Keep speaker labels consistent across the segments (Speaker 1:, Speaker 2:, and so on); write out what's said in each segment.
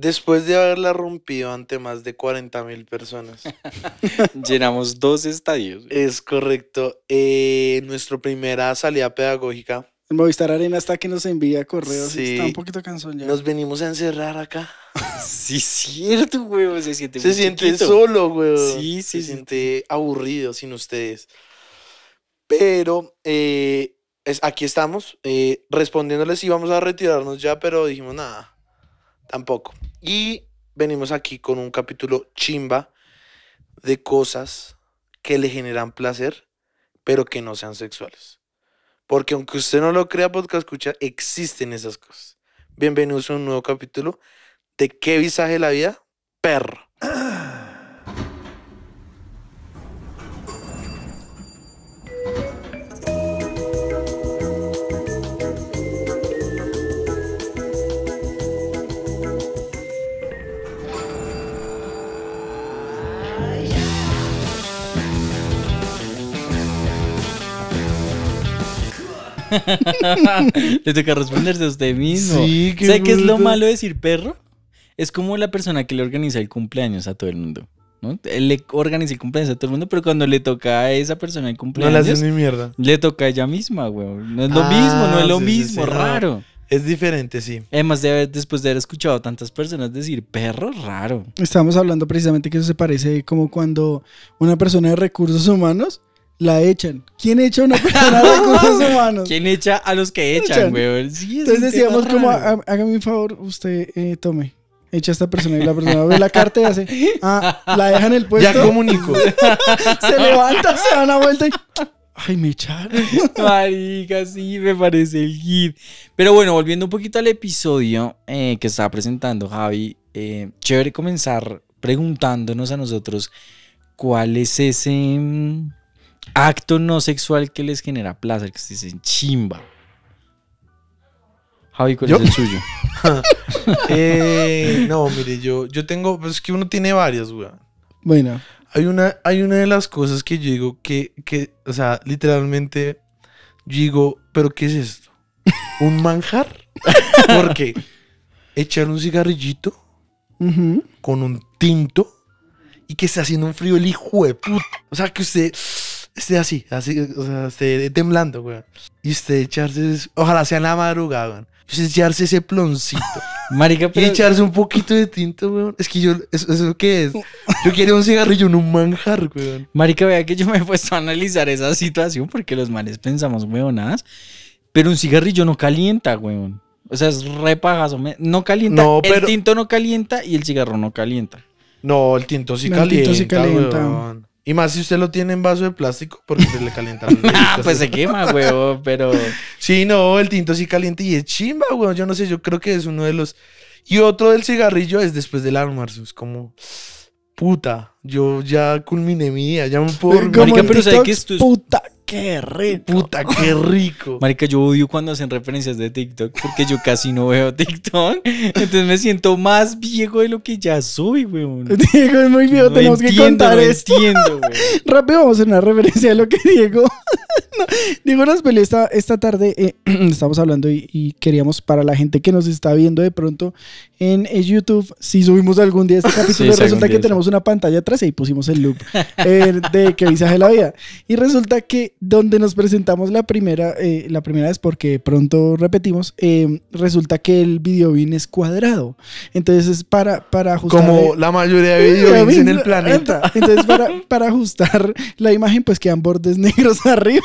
Speaker 1: Después de haberla rompido ante más de 40 mil personas. Llenamos dos estadios. Es correcto. Eh, nuestra primera salida pedagógica.
Speaker 2: El Movistar Arena está que nos envía correos. Sí. Está un poquito cansón ya. Nos venimos a encerrar acá.
Speaker 1: sí, cierto, güey. Se siente, se siente solo, güey. Sí, sí. Se siente aburrido sin ustedes. Pero eh, aquí estamos. Eh, respondiéndoles si vamos a retirarnos ya, pero dijimos nada Tampoco. Y venimos aquí con un capítulo chimba de cosas que le generan placer, pero que no sean sexuales. Porque aunque usted no lo crea, podcast escucha, existen esas cosas. Bienvenidos a un nuevo capítulo de ¿Qué visaje la vida? Perro.
Speaker 3: Le toca responderse a usted mismo. Sí, qué ¿Sabe qué es lo malo de decir perro? Es como la persona que le organiza el cumpleaños a todo el mundo. Él le organiza el cumpleaños a todo el mundo, pero cuando le toca a esa persona el cumpleaños. No le hace ni mierda. Le toca a ella misma, güey. No es lo ah, mismo, no es lo mismo, raro. Es diferente, sí. Además de después de haber escuchado a tantas personas decir perro, raro.
Speaker 2: Estamos hablando precisamente que eso se parece como cuando una persona de recursos humanos la echan. ¿Quién echa una persona de cosas
Speaker 3: humanos? ¿Quién echa a los que echan, weón? Sí, Entonces decíamos como,
Speaker 2: hágame un favor, usted eh, tome. Echa a esta persona y la persona ve la carta y hace, ah, la deja en el puesto. Ya comunico. se levanta, se da una vuelta y... Ay, me echan.
Speaker 3: Marica, sí, me parece el hit. Pero bueno, volviendo un poquito al episodio eh, que estaba presentando Javi, eh, chévere comenzar preguntándonos a nosotros cuál es ese mm, acto no sexual que les genera placer, que se dicen chimba. Javi, ¿cuál ¿Yo? es el suyo?
Speaker 1: Eh, no, mire, yo, tengo, pues es que uno tiene varias, weón. Bueno. Hay una, hay una de las cosas que yo digo que, o sea, literalmente, yo digo, ¿pero qué es esto? ¿Un manjar? Porque echar un cigarrillito con un tinto y que está haciendo un frío el hijo de puta. O sea, que usted esté así, así, o sea, esté temblando, weón. Y usted echarse, ojalá sea en la madrugada, weón. echarse ese ploncito. Marica, Y echarse un poquito de tinto, weón. Es que yo, ¿eso, qué es? Yo quiero un cigarrillo en un manjar,
Speaker 3: weón. Marica, vea que yo me he puesto a analizar esa situación porque los males pensamos, weón, nada. Pero un cigarrillo no calienta, weón. O sea, es repagazo. No calienta. pero... El tinto no calienta y el cigarro no calienta. No, el tinto sí calienta. El tinto sí calienta.
Speaker 1: Y más si usted lo tiene en vaso de plástico porque se le calienta Ah, pues se quema, weón, pero. Sí, no, el tinto sí caliente y es chimba, weón. Yo no sé, yo creo que es uno de los. Y otro del cigarrillo es después del almuerzo. Es como. Puta, yo ya culminé mi ya me puedo. pero que Puta,
Speaker 2: qué rico. Puta, qué
Speaker 1: rico.
Speaker 3: Marica, yo odio cuando hacen referencias de TikTok porque yo casi no veo TikTok. Entonces me siento más viejo de lo que ya soy, weón.
Speaker 2: Diego es muy viejo, tenemos que contar esto. entiendo, Rápido vamos a hacer una referencia de lo que Diego. no, Diego nos peleó esta, tarde. Eh, estamos hablando y, queríamos para la gente que nos está viendo de pronto en, YouTube, si subimos algún día este capítulo, resulta que tenemos una pantalla atrás y ahí pusimos el loop eh, de que visaje la vida. Y resulta que donde nos presentamos la primera, eh, la primera vez, porque pronto repetimos, eh, resulta que el videobin es cuadrado. Entonces, es para, para ajustar. Como la
Speaker 1: mayoría de en el planeta.
Speaker 2: Entonces, para, para ajustar la imagen, pues quedan bordes negros arriba.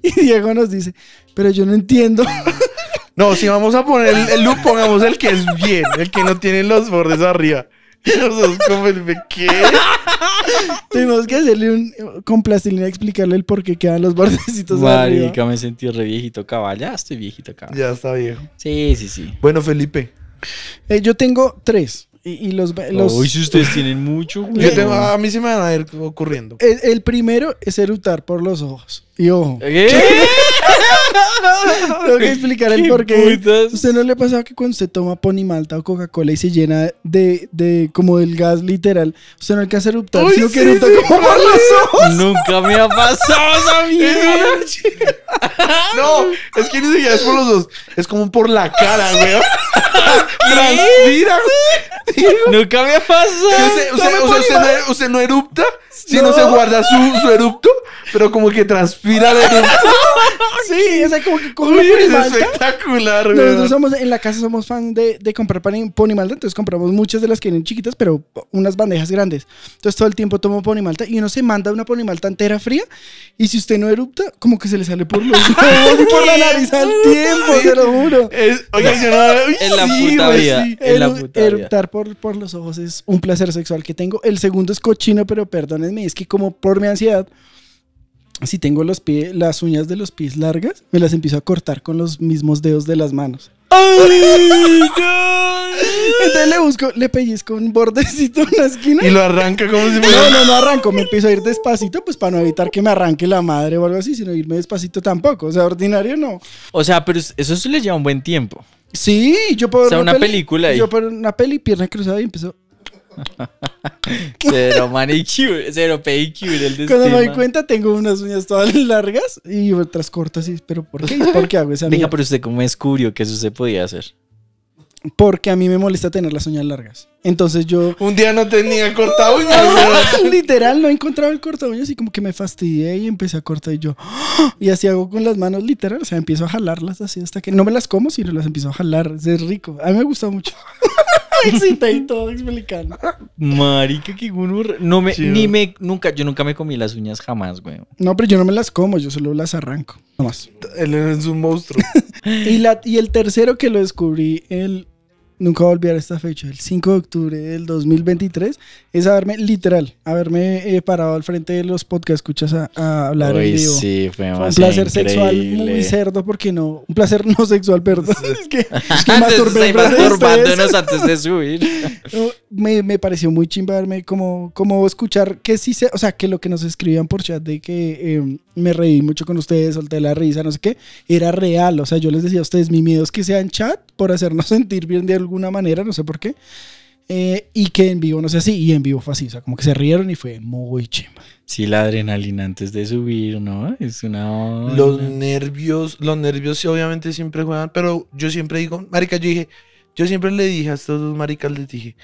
Speaker 2: Y Diego nos dice, pero yo no entiendo. No, si vamos a poner el loop, pongamos el que es
Speaker 1: bien, el que no tiene los bordes arriba.
Speaker 2: Tenemos que hacerle un con plastilina explicarle el por qué quedan los bordecitos. Marica,
Speaker 3: me sentí re viejito cabal. Ya estoy viejito cabal. Ya está viejo. Sí, sí, sí. Bueno, Felipe.
Speaker 2: Eh, yo tengo tres. Y, los, Uy, si ustedes
Speaker 1: tienen mucho.
Speaker 2: a mí se me van a ir ocurriendo. El, primero es erutar por los ojos. Y ojo. Tengo que explicar el porqué. ¿Usted no le ha pasado que cuando usted toma Pony Malta o Coca-Cola y se llena de, de como del gas literal, usted no alcanza a eruptar, sino sí, que erupta como por los dos?
Speaker 1: Nunca me ha pasado amigo. no, es que ni siquiera es por los dos es como por la cara, weón. Transpira. Nunca me ha pasado. usted, usted, er, usted no, erupta, si no. se guarda su, su, erupto, pero como que transpira el erupto.
Speaker 2: Sí, o sea, como que es espectacular, Nosotros somos, en la casa somos fan de, comprar Pony malta, entonces compramos muchas de las que vienen chiquitas, pero unas bandejas grandes. Entonces todo el tiempo tomo malta y uno se manda una malta entera fría y si usted no erupta, como que se le sale por los ojos y por la nariz al tiempo, te lo juro. oye, yo no... en la puta vida, la Eruptar por, por los ojos es un placer sexual que tengo. El segundo es cochino, pero perdón me es que como por mi ansiedad, si tengo los pies, las uñas de los pies largas, me las empiezo a cortar con los mismos dedos de las manos. ¡Ay, Entonces le busco, le pellizco un bordecito en la esquina. Y lo arranca como si fuera. No, no, no arranco. Me empiezo a ir despacito, pues para no evitar que me arranque la madre o algo así, sino irme despacito tampoco. O sea, ordinario no.
Speaker 3: O sea, pero eso se le lleva un buen tiempo. Sí, yo puedo. O sea, una película Yo
Speaker 2: por una peli, pierna cruzada y empezó.
Speaker 3: Cero manicure, cero pedicure. El Cuando me doy
Speaker 2: cuenta, tengo unas uñas todas largas y otras cortas. Y, ¿Pero por qué? ¿Por qué hago esa Venga, pero
Speaker 3: usted cómo descubrió que eso se podía hacer.
Speaker 2: Porque a mí me molesta tener las uñas largas. Entonces yo. Un día no tenía corta uñas. literal, no he encontrado el corta uñas y como que me fastidié y empecé a cortar. Y yo. Y así hago con las manos, literal. O sea, empiezo a jalarlas así hasta que. No me las como, sino las empiezo a jalar. Es rico. A mí me gusta mucho. Excita y todo explicando.
Speaker 3: Marica, que No me. ni me. Nunca. Yo nunca me comí las uñas jamás, güey.
Speaker 2: No, pero yo no me las como. Yo solo las arranco. Nomás. Él es un monstruo. y, la, y el tercero que lo descubrí el nunca voy a olvidar esta fecha, el 5 de octubre del 2023, es haberme, literal, haberme eh, parado al frente de los podcast escuchas a, hablar en Sí, fue un placer sexual muy cerdo, porque no, un placer no sexual, perdón. es que, es pues. antes de subir. me, me, pareció muy chimbarme como, como escuchar que sí se, o sea, que lo que nos escribían por chat de que em, me reí mucho con ustedes, solté la risa, no sé qué, era real. O sea, yo les decía a ustedes, mi miedo es que sea en chat por hacernos sentir bien de alguna manera, no sé por qué. Eh, y que en vivo no sé así, y en vivo fue así, o sea, como que se rieron y fue muy chimba.
Speaker 3: Sí, la adrenalina antes de subir, ¿no? Es una... Los nervios,
Speaker 1: los nervios sí, obviamente siempre juegan, pero yo siempre digo, marica, yo dije, yo siempre le dije a estos dos maricas, les dije,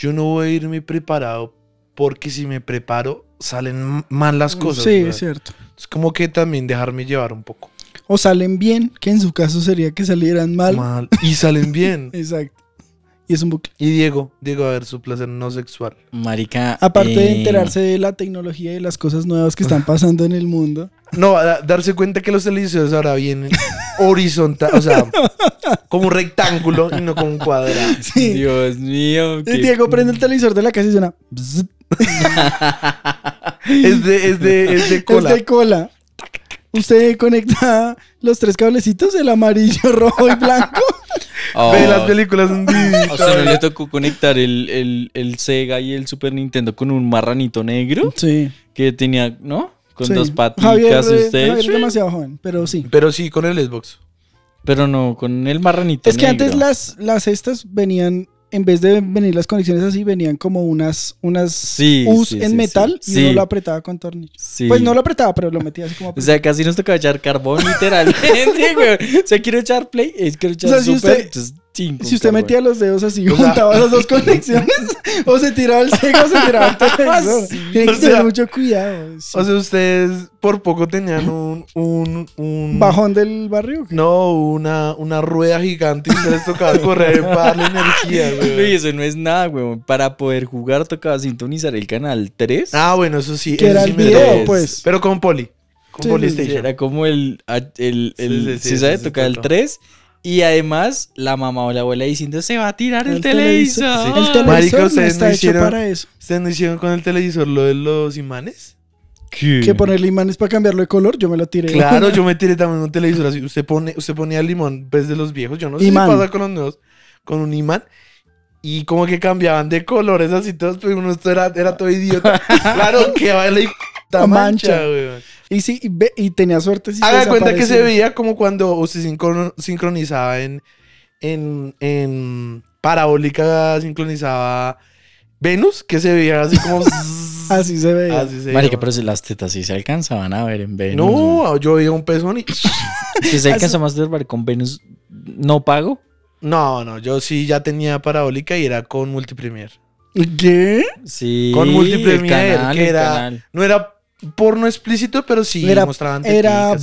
Speaker 1: yo no voy a irme preparado porque si me preparo salen mal las mm, cosas. Sí, es cierto. Es como que también dejarme llevar un poco.
Speaker 2: O salen bien, que en su caso sería que salieran mal. Mal. Y salen bien.
Speaker 1: Exacto. Y es un buque. Y Diego, Diego, a ver, su placer no sexual. Marica. Aparte de eh, enterarse
Speaker 2: de la tecnología y las cosas nuevas que están pasando en el mundo.
Speaker 1: No, darse cuenta que los televisores ahora vienen horizontal, o sea, como un rectángulo y no como un cuadrado.
Speaker 3: Dios mío. Y Diego prende el
Speaker 2: televisor de la casa y suena.
Speaker 3: es, de, es, de, es de cola. Es de
Speaker 2: cola. Usted conecta los tres cablecitos, el amarillo, rojo y blanco.
Speaker 1: Ve las oh. películas
Speaker 2: un día.
Speaker 3: O sea, ¿no le tocó conectar el, el Sega y el Super Nintendo con un marranito negro? Sí. Que tenía, ¿no? con dos patitas. Eh, Javier, es demasiado
Speaker 2: joven, pero sí.
Speaker 3: Pero sí, con el Xbox. Pero no, con el marranito. Es que antes
Speaker 2: las, las estas venían en vez de venir las conexiones así, venían como unas, unas U's en metal y uno lo apretaba con tornillo. Pues no lo apretaba, pero lo metía así como.
Speaker 3: O sea, casi nos tocaba echar carbón, literalmente, güey. O sea, quiero echar play, es quiero echar o super
Speaker 2: si usted metía los dedos así, juntaba las dos conexiones, o se tiraba el seco o se tiraba el televisor. Tiene que tener mucho cuidado.
Speaker 1: O sea, ustedes por poco tenían un. un, ¿Bajón del barrio? No, una, rueda gigante y ustedes tocaba correr para
Speaker 2: la
Speaker 3: energía, güey. Y eso no es nada, güey. Para poder jugar tocaba sintonizar el canal 3. Ah, bueno, eso sí. el video, pues.
Speaker 1: Pero con Poli. Con Poli
Speaker 3: Era como el. el, el, sabe tocar el 3 y además, la mamá o la abuela diciendo, se va a tirar el,
Speaker 2: televisor. El televisor ¿ustedes no, hicieron, para eso.
Speaker 1: ¿Ustedes hicieron con el televisor lo de
Speaker 2: los imanes? ¿Qué? Que ponerle imanes para cambiarlo de color, yo me lo tiré. Claro, yo me tiré
Speaker 1: también un televisor así. Usted, pone, usted ponía limón, vez pues, de los viejos, yo no sé qué pasa con los nuevos, con un imán. Y como que cambiaban de colores así todos, pero pues, uno era, era todo idiota. claro, que
Speaker 2: vale la mancha, Y sí, y, tenía suerte. Si Haga cuenta que se veía
Speaker 1: como cuando se sincronizaba en, en, parabólica, sincronizaba Venus, que se veía así como... así se veía. que Marica,
Speaker 3: pero si las tetas sí se alcanzaban a ver en Venus. No,
Speaker 1: yo veía un pezón y... si se alcanza más de ver con Venus, ¿no pago? No, no, yo sí ya tenía parabólica y era con multipremier.
Speaker 3: ¿Qué? Sí. Con multipremier, que era... No
Speaker 1: era porno explícito, pero sí era, mostraban Era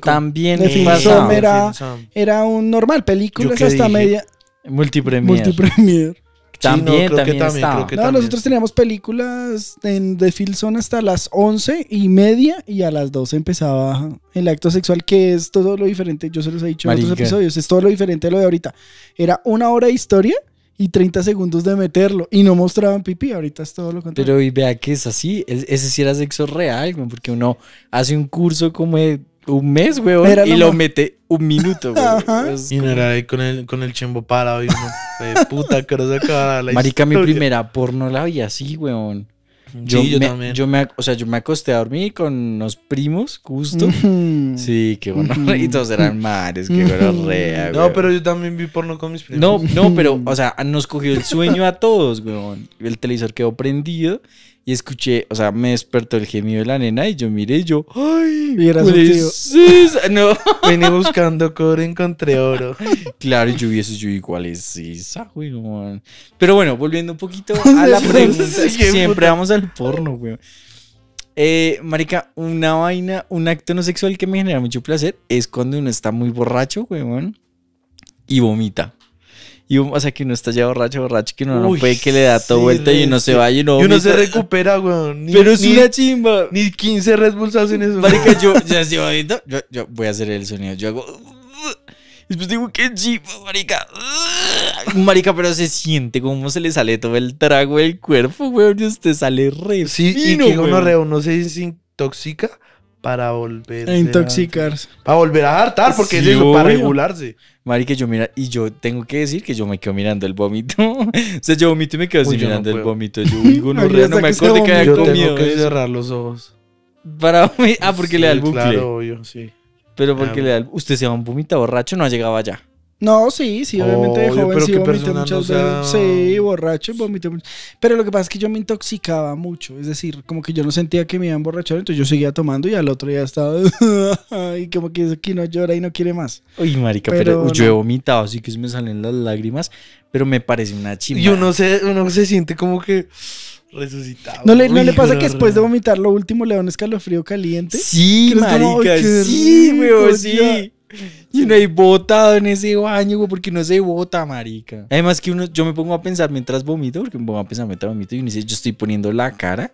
Speaker 1: También era,
Speaker 2: era un normal, películas hasta media.
Speaker 3: Multipremier. También, también, que no, nosotros
Speaker 2: teníamos películas en The hasta las once y media y a las 12 empezaba el acto sexual, que es todo lo diferente. Yo se los he dicho en otros episodios, es todo lo diferente a lo de ahorita. Era una hora de historia y 30 segundos de meterlo y no mostraban pipí, ahorita es todo lo contrario.
Speaker 3: Pero vea que es así, ese sí era sexo real, porque uno hace un curso como de un mes, weón, y lo, mete un minuto, weón. Y no era ahí con el, con el chimbo parado y uno, puta, que no se la Marica, mi primera porno la vi así, weón. Yo, yo me, también. Yo o sea, yo me acosté a dormir con unos primos, justo. Sí, qué bueno. eran mares, qué bueno, rea, No, pero yo
Speaker 1: también vi porno con mis primos. No, no, pero,
Speaker 3: o sea, nos cogió el sueño a todos, weón. El televisor quedó prendido y escuché, o sea, me despertó el gemido de la nena y yo miré y yo,
Speaker 2: ¡ay! Y era tío
Speaker 3: No.
Speaker 1: Vine buscando cobre, encontré oro.
Speaker 3: Claro, yo vi eso, yo igual es esa, güey, Pero bueno, volviendo un poquito a la pregunta, siempre vamos al porno, güey. Eh, marica, una vaina, un acto no sexual que me genera mucho placer es cuando uno está muy borracho, güey, y vomita y o sea, que uno está ya borracho, borracho, que no puede que le da todo vuelta y no se va y no. Y uno se recupera, weón. pero es una chimba. Ni 15 Red Bulls en eso. Marica, yo, ya yo, yo voy a hacer el sonido. Yo hago. Después digo, qué chimba, marica. Marica, pero se siente como se le sale todo el trago del cuerpo, weón. Y usted sale re. Sí, y que uno re,
Speaker 1: uno se desintoxica para volver e a intoxicarse. para volver a hartar, porque es eso, para regularse.
Speaker 3: Mari, que yo mira, y yo tengo que decir que yo me quedo mirando el vómito. o sea, yo vomito y me quedo así mirando el vómito. Yo digo, no, no me acuerdo que haya comido. Tengo que cerrar los ojos. Para Ah, porque le da el bucle. Claro, obvio, sí. Pero ah, porque le da el... Usted se va un vómito borracho, no ha llegado allá. No, sí, sí, obviamente de joven sí Sí,
Speaker 2: borracho, vomité mucho. Pero lo que pasa es que yo me intoxicaba mucho. Es decir, como que yo no sentía que me iba a emborrachar, entonces yo seguía tomando y al otro día estaba. y como que aquí no llora y no quiere más. Uy, marica, pero, yo he
Speaker 3: vomitado, así que me salen las lágrimas, pero me parece una chimba. Y uno
Speaker 2: se, uno se siente como que resucitado. ¿No le, no le pasa que después de vomitar lo último le da un escalofrío caliente? Sí, marica, sí, sí.
Speaker 3: Y uno ahí botado en ese baño, güey, porque no se bota, marica. Además que uno, yo me pongo a pensar mientras vomito, porque me pongo a pensar mientras vomito y uno dice, yo estoy poniendo la cara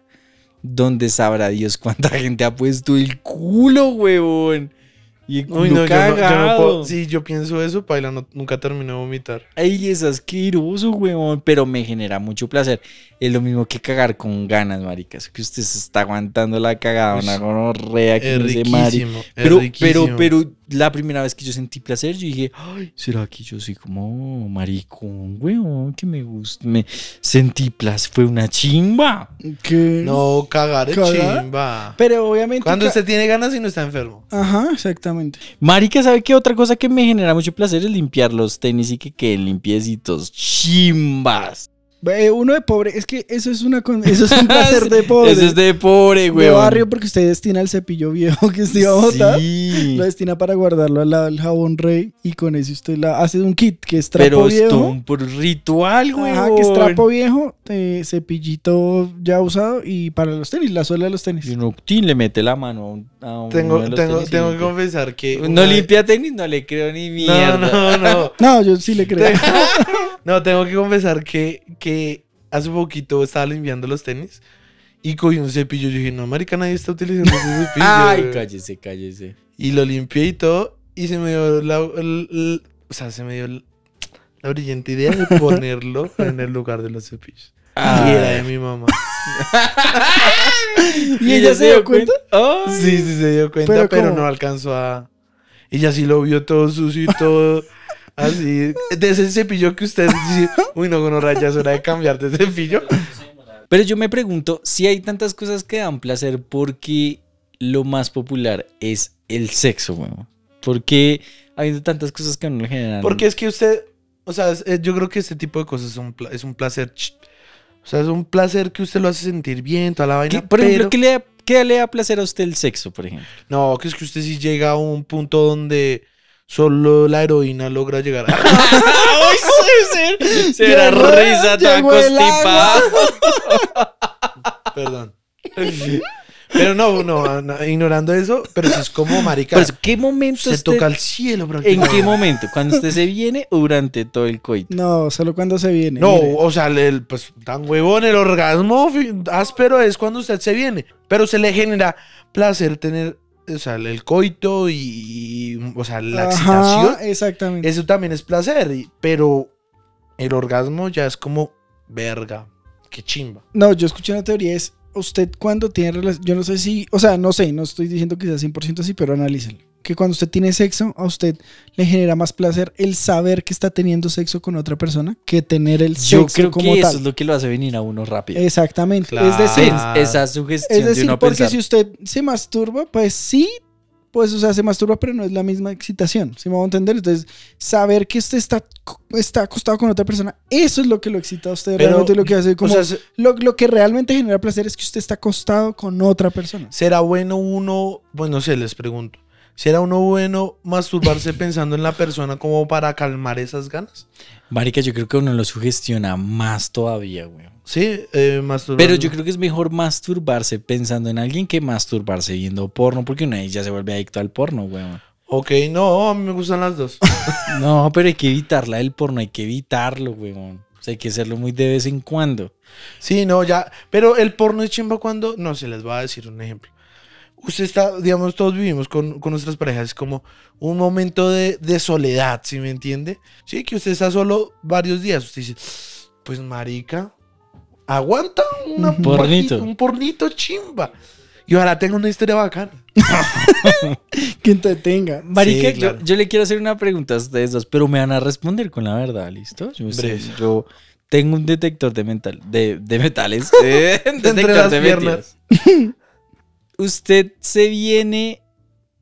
Speaker 3: donde sabrá Dios cuánta gente ha puesto el culo, huevón. Y Uy, no, yo
Speaker 1: Sí, yo pienso eso, Paila, nunca terminé de vomitar.
Speaker 3: Ay, es asqueroso, weón, pero me genera mucho placer. Es lo mismo que cagar con ganas, maricas. Que usted se está aguantando la cagada, una gonorrea que no marico Pero, pero, pero la primera vez que yo sentí placer, yo dije, ay, será que yo soy como maricón, weón, que me gusta. sentí placer, fue una chimba. ¿Qué? No, cagar es chimba.
Speaker 2: Pero obviamente. Cuando usted tiene
Speaker 3: ganas y no está enfermo.
Speaker 2: Ajá, exactamente.
Speaker 3: Marica, ¿sabe que Otra cosa que me genera mucho placer es limpiar los tenis y que queden limpiecitos. Chimbas.
Speaker 2: Eh, uno de pobre, es que eso es una eso es un placer de pobre. eso es
Speaker 3: de pobre, güey. De barrio
Speaker 2: porque usted destina el cepillo viejo que usted iba a botar. Lo destina para guardarlo al lado del jabón rey y con eso usted la hace un kit que es trapo viejo. Pero es un ritual, güey. que es trapo viejo, eh, cepillito ya usado y para los tenis, la suela de los tenis. Y un
Speaker 3: le mete la mano a un Tengo, tengo que confesar que no limpia tenis, no le creo ni mierda. No, no, no. no, yo sí le creo.
Speaker 1: No, tengo que confesar que, hace poquito estaba limpiando los tenis y cogí un cepillo. Yo dije, no, marica, nadie está utilizando ese cepillo. Ay, cállese, cállese. Y lo limpié y todo. Y se me dio la. o sea, se me dio la brillante idea de ponerlo en el lugar de los cepillos. Y era de ah. mi mamá.
Speaker 2: ¿Y ella se dio cuenta? Sí, sí se dio cuenta, ¿Pero no
Speaker 1: alcanzó a. Ella sí lo vio todo sucio y todo. Así, de ese cepillo que usted dice,
Speaker 3: uy, no, bueno, rayas, hora de cambiar de cepillo. Pero yo me pregunto si hay tantas cosas que dan placer porque lo más popular es el sexo, weón. qué hay tantas cosas que no generan. Porque
Speaker 1: es que usted, o sea, eh, yo creo que este tipo de cosas es un, placer. O sea, es un placer que usted lo hace sentir bien, toda la vaina. por pero... ejemplo, ¿qué le, ¿qué le da placer a usted el sexo, por ejemplo? No, que es que usted sí llega a un punto donde Solo la heroína logra llegar a...
Speaker 3: ¡Ay, ser! Será risa tan constipada.
Speaker 1: Perdón. Pero no, no, ignorando eso, pero es como marica. Pues, ¿qué momento se
Speaker 3: toca el cielo, bro? ¿En qué momento? ¿Cuando usted se viene o durante todo el coito?
Speaker 2: No, solo cuando se viene. No, o
Speaker 3: sea, el, pues tan
Speaker 2: huevón, el orgasmo áspero es cuando
Speaker 3: usted se
Speaker 1: viene, pero se le genera placer tener o sea, el coito y, o sea, la excitación. Exactamente. Eso también es placer, pero el orgasmo ya es como verga, qué chimba.
Speaker 2: No, yo escuché una teoría es usted cuando tiene relación, yo no sé si, o sea, no sé, no estoy diciendo que sea 100% así, pero analícelo que cuando usted tiene sexo, a usted le genera más placer el saber que está teniendo sexo con otra persona que tener el sexo como tal. Yo creo que Eso es
Speaker 3: lo que lo hace venir a uno rápido. Exactamente. Es decir, esa sugestión. Es decir, porque si
Speaker 2: usted se masturba, pues sí, pues, o sea, se masturba, pero no es la misma excitación. si me voy a entender? Entonces, saber que usted está, está acostado con otra persona, eso es lo que lo excita a usted realmente, lo que hace como, lo, lo, que realmente genera placer es que usted está acostado con otra persona.
Speaker 1: ¿Será bueno uno, bueno, no sé, les pregunto, ¿Será uno bueno masturbarse pensando en la persona como para calmar esas ganas?
Speaker 3: Marica, yo creo que uno lo sugestiona más todavía, güey. Sí, eh, masturbarse. Pero yo creo que es mejor masturbarse pensando en alguien que masturbarse viendo porno, porque una vez ya se vuelve adicto al porno, güey. Ok, no, a mí me gustan las dos. no, pero hay que evitarla el porno, hay que evitarlo, güey. O sea, hay que hacerlo muy de vez en cuando. Sí, no, ya. Pero el porno es chimba cuando. No,
Speaker 1: se les va a decir un ejemplo usted está, digamos, todos vivimos con, nuestras parejas, es como un momento de, soledad, Si me entiende? Sí, que usted está solo varios días, usted dice, pues marica, aguanta un pornito, un pornito chimba. Y ahora tengo una historia bacana. que entretenga. Marica,
Speaker 3: yo, le quiero hacer una pregunta a ustedes dos, pero me van a responder con la verdad, ¿listo? Yo, tengo un detector de, mental de, de metales. detector de piernas usted se viene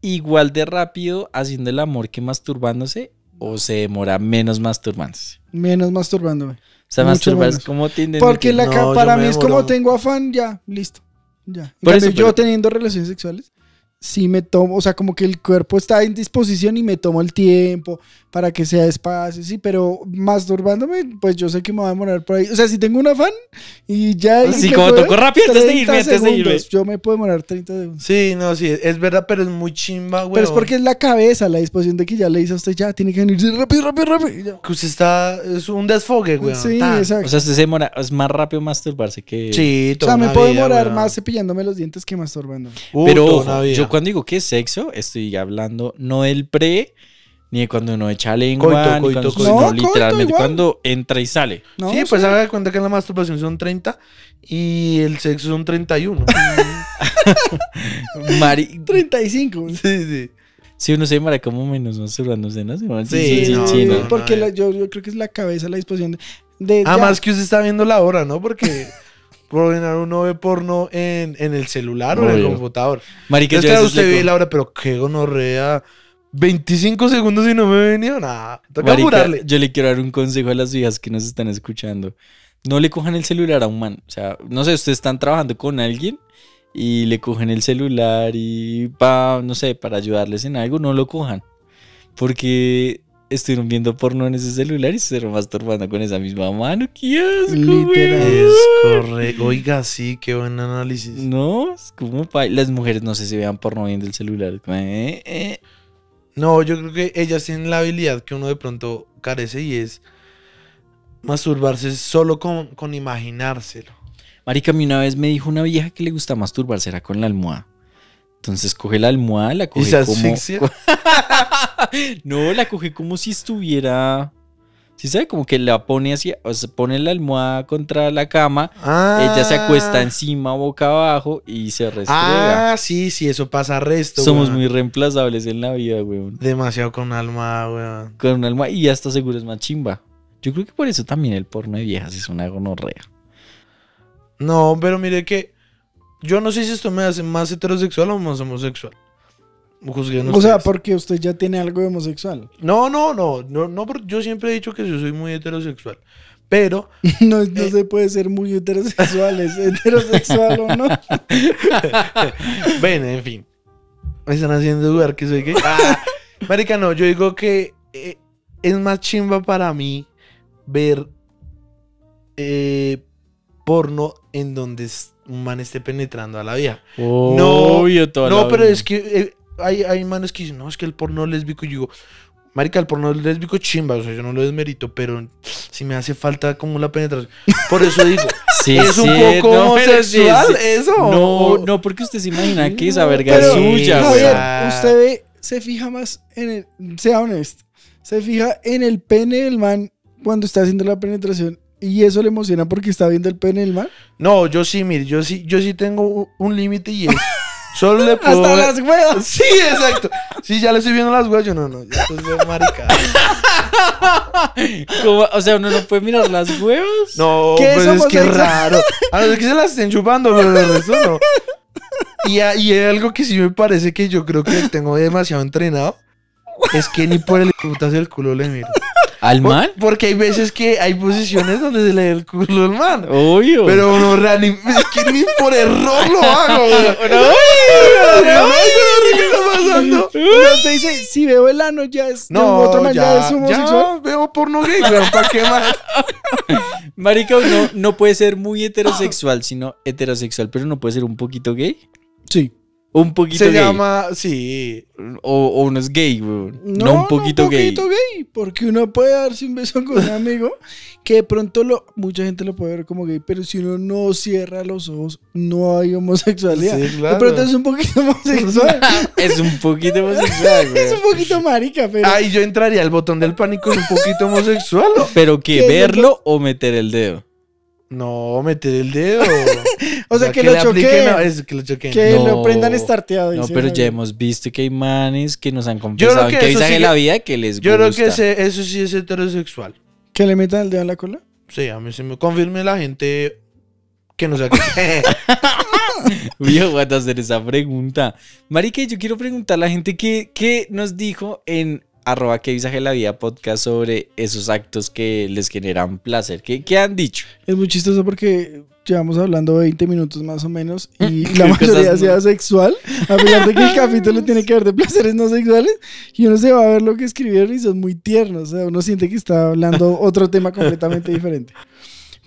Speaker 3: igual de rápido haciendo el amor que masturbándose o se demora menos masturbándose?
Speaker 2: Menos masturbándome. O sea, masturbar como Porque la para mí es como tengo afán, ya, listo. Ya. Por eso, yo teniendo relaciones sexuales, sí me tomo, o sea, como que el cuerpo está en disposición y me tomo el tiempo para que sea despacio sí, pero masturbándome, pues yo sé que me va a demorar por ahí. O sea, si tengo un afán y ya... si como tocó rápido antes de irme, antes Yo me puedo demorar 30 segundos.
Speaker 1: Sí, no, sí, es verdad, pero es muy chimba, güey. Pero es porque es
Speaker 2: la cabeza, la disposición de que ya le dice a usted, ya, tiene que venir rápido, rápido, rápido.
Speaker 3: Que está, es un desfogue, güey. Sí, exacto. O sea, se demora, es más rápido masturbarse que... Sí, toda O sea, me puedo demorar más
Speaker 2: cepillándome los dientes que masturbándome. Uh, pero yo
Speaker 3: cuando digo que es sexo, estoy hablando no del pre, ni cuando uno echa lengua, ni cuando, literalmente cuando entra y sale.
Speaker 1: sí, pues haga cuenta que la masturbación son 30 y el sexo son 31.
Speaker 3: 35. Sí, sí. Si uno se mara como menos ¿no? Se sí, sí, sí, sí porque
Speaker 2: yo, creo que es la cabeza, la disposición de... Ah, más que usted
Speaker 1: está viendo la hora, ¿no? Porque... Por ordenar un OV porno en, el celular o en el computador. Marica, claro, usted Laura, pero qué gonorrea. 25 segundos y no me venía nada. Toca
Speaker 3: Yo le quiero dar un consejo a las hijas que nos están escuchando. No le cojan el celular a un man. O sea, no sé, ustedes están trabajando con alguien y le cogen el celular y pa, no sé, para ayudarles en algo, no lo cojan. Porque estuvieron viendo porno en ese celular y se masturbando con esa misma mano. ¡Qué asco, Literal. Es correcto. Oiga, sí, qué buen análisis. No, es como para Las mujeres no sé si vean porno viendo el celular. Eh, eh. No,
Speaker 1: yo creo que ellas tienen la habilidad que uno de pronto carece y es masturbarse solo con, imaginárselo.
Speaker 3: Marica, a mí una vez me dijo una vieja que le gusta masturbarse era con la almohada. Entonces coge la almohada, la coge no, la coge como si estuviera. Sí, sabe, como que la pone así, o sea, pone la almohada contra la cama, ella se acuesta ah. encima, boca abajo y se restrega.
Speaker 1: Ah, sí, sí, eso pasa resto. Somos muy
Speaker 3: reemplazables en la vida, weón. Demasiado con una almohada, weón. Con una almohada y ya está seguro es más chimba. Yo creo que por eso también el porno de viejas es una gonorrea. No, pero mire que yo no
Speaker 1: sé si esto me hace más heterosexual o más homosexual. o sea,
Speaker 2: porque usted ya tiene algo de homosexual.
Speaker 1: No, no, no, no, yo siempre he dicho que yo soy muy heterosexual. Pero. No, eh, se puede ser muy
Speaker 2: heterosexual, es heterosexual o no.
Speaker 1: Ven, en fin. Me están haciendo dudar que soy qué. Ah, marica, no, yo digo que eh, es más chimba para mí ver eh, porno en donde un man esté penetrando a la vía. no, pero es que eh, hay, hay manes que dicen, no, es que el porno lésbico, yo digo, Marica, el porno lésbico chimba, o sea, yo no lo desmerito, pero si me hace falta como la penetración. Por eso digo, sí, ¿es sí, un poco no, eso? No,
Speaker 3: no, porque usted se imagina que esa verga es suya,
Speaker 2: usted se fija más en el, sea honesto, se fija en el pene del man cuando está haciendo la penetración ¿Y eso le emociona porque está viendo el pene el mar? No, yo sí, mire, yo sí, yo sí tengo un
Speaker 1: límite y es. Solo le puedo. Hasta las huevas. Sí, exacto. Sí, ya le estoy viendo las huevas. Yo no, no, ya estoy
Speaker 3: bien O sea, uno no puede mirar las huevas. No, pues es que raro. A
Speaker 1: los que se las estén chupando, pero de no. Y, hay algo que sí me parece que yo creo que tengo demasiado entrenado es que ni por el putas el culo le miro. ¿Al man? porque hay veces que hay posiciones donde se le da el culo al man. Pero uno ni
Speaker 2: por error lo hago. ¡Ay! ¿qué está pasando? Uno te dice, si veo el ano ya es. No, otra ya, es homosexual. Ya veo porno gay, ¿para qué más?
Speaker 3: Marica, no puede ser muy heterosexual, sino heterosexual, pero no puede ser un poquito gay. Sí. Un poquito gay. Se llama, sí. O, uno es gay, No, un
Speaker 2: poquito, no un poquito gay. Porque uno puede darse un beso con un amigo que de pronto lo, mucha gente lo puede ver como gay, pero si uno no cierra los ojos, no hay homosexualidad. Sí, claro. De pronto es un poquito
Speaker 3: homosexual. es un poquito homosexual, es un
Speaker 2: poquito marica, pero. Ay,
Speaker 1: yo entraría al botón del pánico, es un poquito homosexual. ¿Pero que ¿Verlo o meter el dedo? No, meter el dedo. o, sea, que, lo choqueen.
Speaker 2: que lo prendan estarteado. No, pero ya
Speaker 3: hemos visto que hay manes que nos han confesado que, que avisan en la vida que les gusta. Yo creo que
Speaker 2: eso sí es heterosexual. ¿Que le metan el dedo en la cola?
Speaker 3: Sí, a mí se me confirme la gente que nos ha... Yo voy a hacer esa pregunta. Marique, yo quiero preguntar a la gente qué nos dijo en arroba que visaje la vida podcast sobre esos actos que les generan placer.
Speaker 2: ¿Qué, han dicho? Es muy chistoso porque llevamos hablando 20 minutos más o menos y mm. la mayoría sea sexual, a pesar de que el capítulo tiene que ver de placeres no sexuales y uno se va a ver lo que escribieron y son muy tiernos, o sea, uno siente que está hablando otro tema completamente diferente.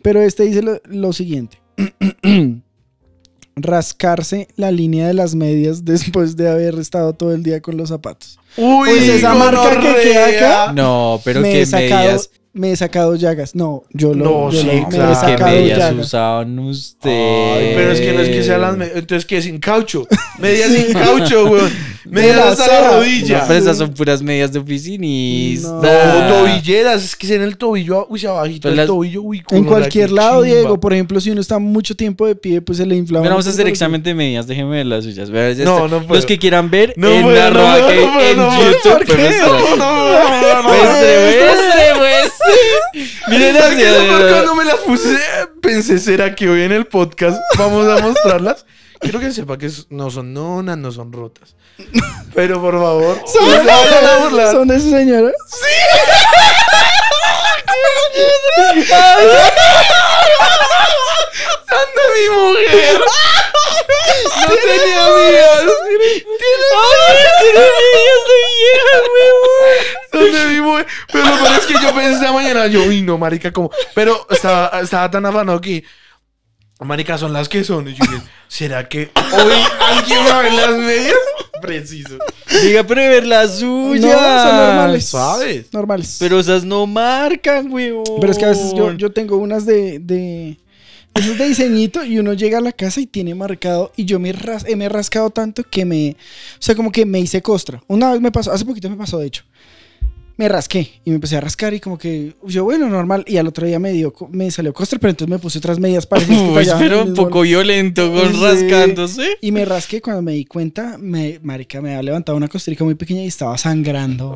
Speaker 2: Pero este dice lo siguiente. Rascarse la línea de las medias después de haber estado todo el día con los zapatos.
Speaker 1: Uy, pues esa
Speaker 2: marca que queda acá. No, pero que qué medias me he sacado llagas. No, yo lo. No, sí, claro. me he sacado
Speaker 3: usaban ustedes? Ay, pero es que no es que sean las
Speaker 2: medias. Entonces,
Speaker 1: ¿qué? Sin caucho. Medias sin caucho, weón. Medias hasta la rodilla. pero esas
Speaker 3: son puras medias de oficinista. No,
Speaker 2: tobilleras. Es que sea en el tobillo, uy, abajito el tobillo, En cualquier lado, Diego. Por ejemplo, si uno está mucho tiempo de pie, pues se le inflama. Pero vamos a hacer
Speaker 3: examen de medias. Déjenme ver las suyas. No, no puedo. Los que quieran ver, en la en YouTube. No,
Speaker 1: no, no. Miren no, Cuando me las puse, pensé, ¿será que hoy en el podcast vamos a mostrarlas? Quiero que sepa que no son nonas, no son rotas. Pero por favor, ¿Son, de, la
Speaker 2: ¿Son de su señora? ¡Sí! ¡Son de mi mujer! No tenía amigos. Tiene medias
Speaker 1: de vieja, vivo? Pero lo peor es que yo pensé esta mañana, yo no, marica, como. Pero estaba, estaba tan afanado que. Marica, son las que son. Y yo dije, ¿será que hoy alguien va a ver las medias? Preciso.
Speaker 3: Diga, pero ver las suyas. No, son normales. ¿Sabes? Normales. Pero esas
Speaker 2: no marcan, weón. Pero es que a veces yo, yo tengo unas de... de eso es de diseñito y uno llega a la casa y tiene marcado. Y yo me, eh, me he rascado tanto que me. O sea, como que me hice costra. Una vez me pasó, hace poquito me pasó, de hecho me rasqué y me empecé a rascar y como que yo, bueno, normal. Y al otro día me dio, me salió costra, pero entonces me puse otras medias para... pero un poco
Speaker 3: violento con rascándose.
Speaker 2: Y me rasqué cuando me di cuenta, me, marica, me había levantado una costrica muy pequeña y estaba sangrando.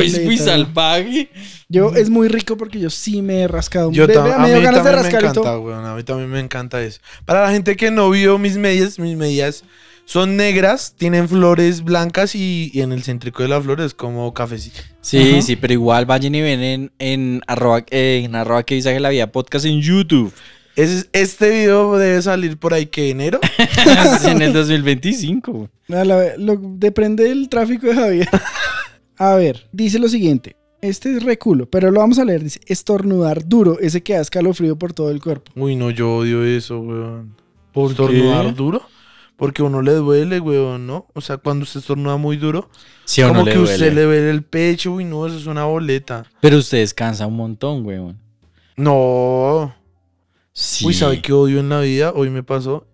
Speaker 2: es muy
Speaker 3: salvaje.
Speaker 2: Yo, es muy rico porque yo sí me he rascado. Yo me dio ganas de me encanta,
Speaker 1: a mí también me encanta eso. Para
Speaker 2: la gente que no
Speaker 1: vio mis medias, mis medias... Son negras, tienen flores blancas y, en el céntrico de la flor es como
Speaker 3: cafecito. Sí, sí, pero igual vayan y ven en, eh, arroba, que dice que la vida podcast en YouTube. Es, este video debe salir por ahí que enero. en el 2025.
Speaker 2: depende del tráfico de Javier. A ver, dice lo siguiente. Este es reculo, pero lo vamos a leer. Dice, estornudar duro, ese que da escalofrío por todo el cuerpo.
Speaker 1: Uy, no, yo odio eso, weón. ¿Estornudar duro? porque uno le duele, weón, ¿no? O sea, cuando usted estornuda muy duro, como que usted le duele el pecho, güey, no, eso es una boleta.
Speaker 3: Pero usted descansa un montón, weón.
Speaker 1: No. Sí. Uy, ¿sabe qué odio en la vida? Hoy me pasó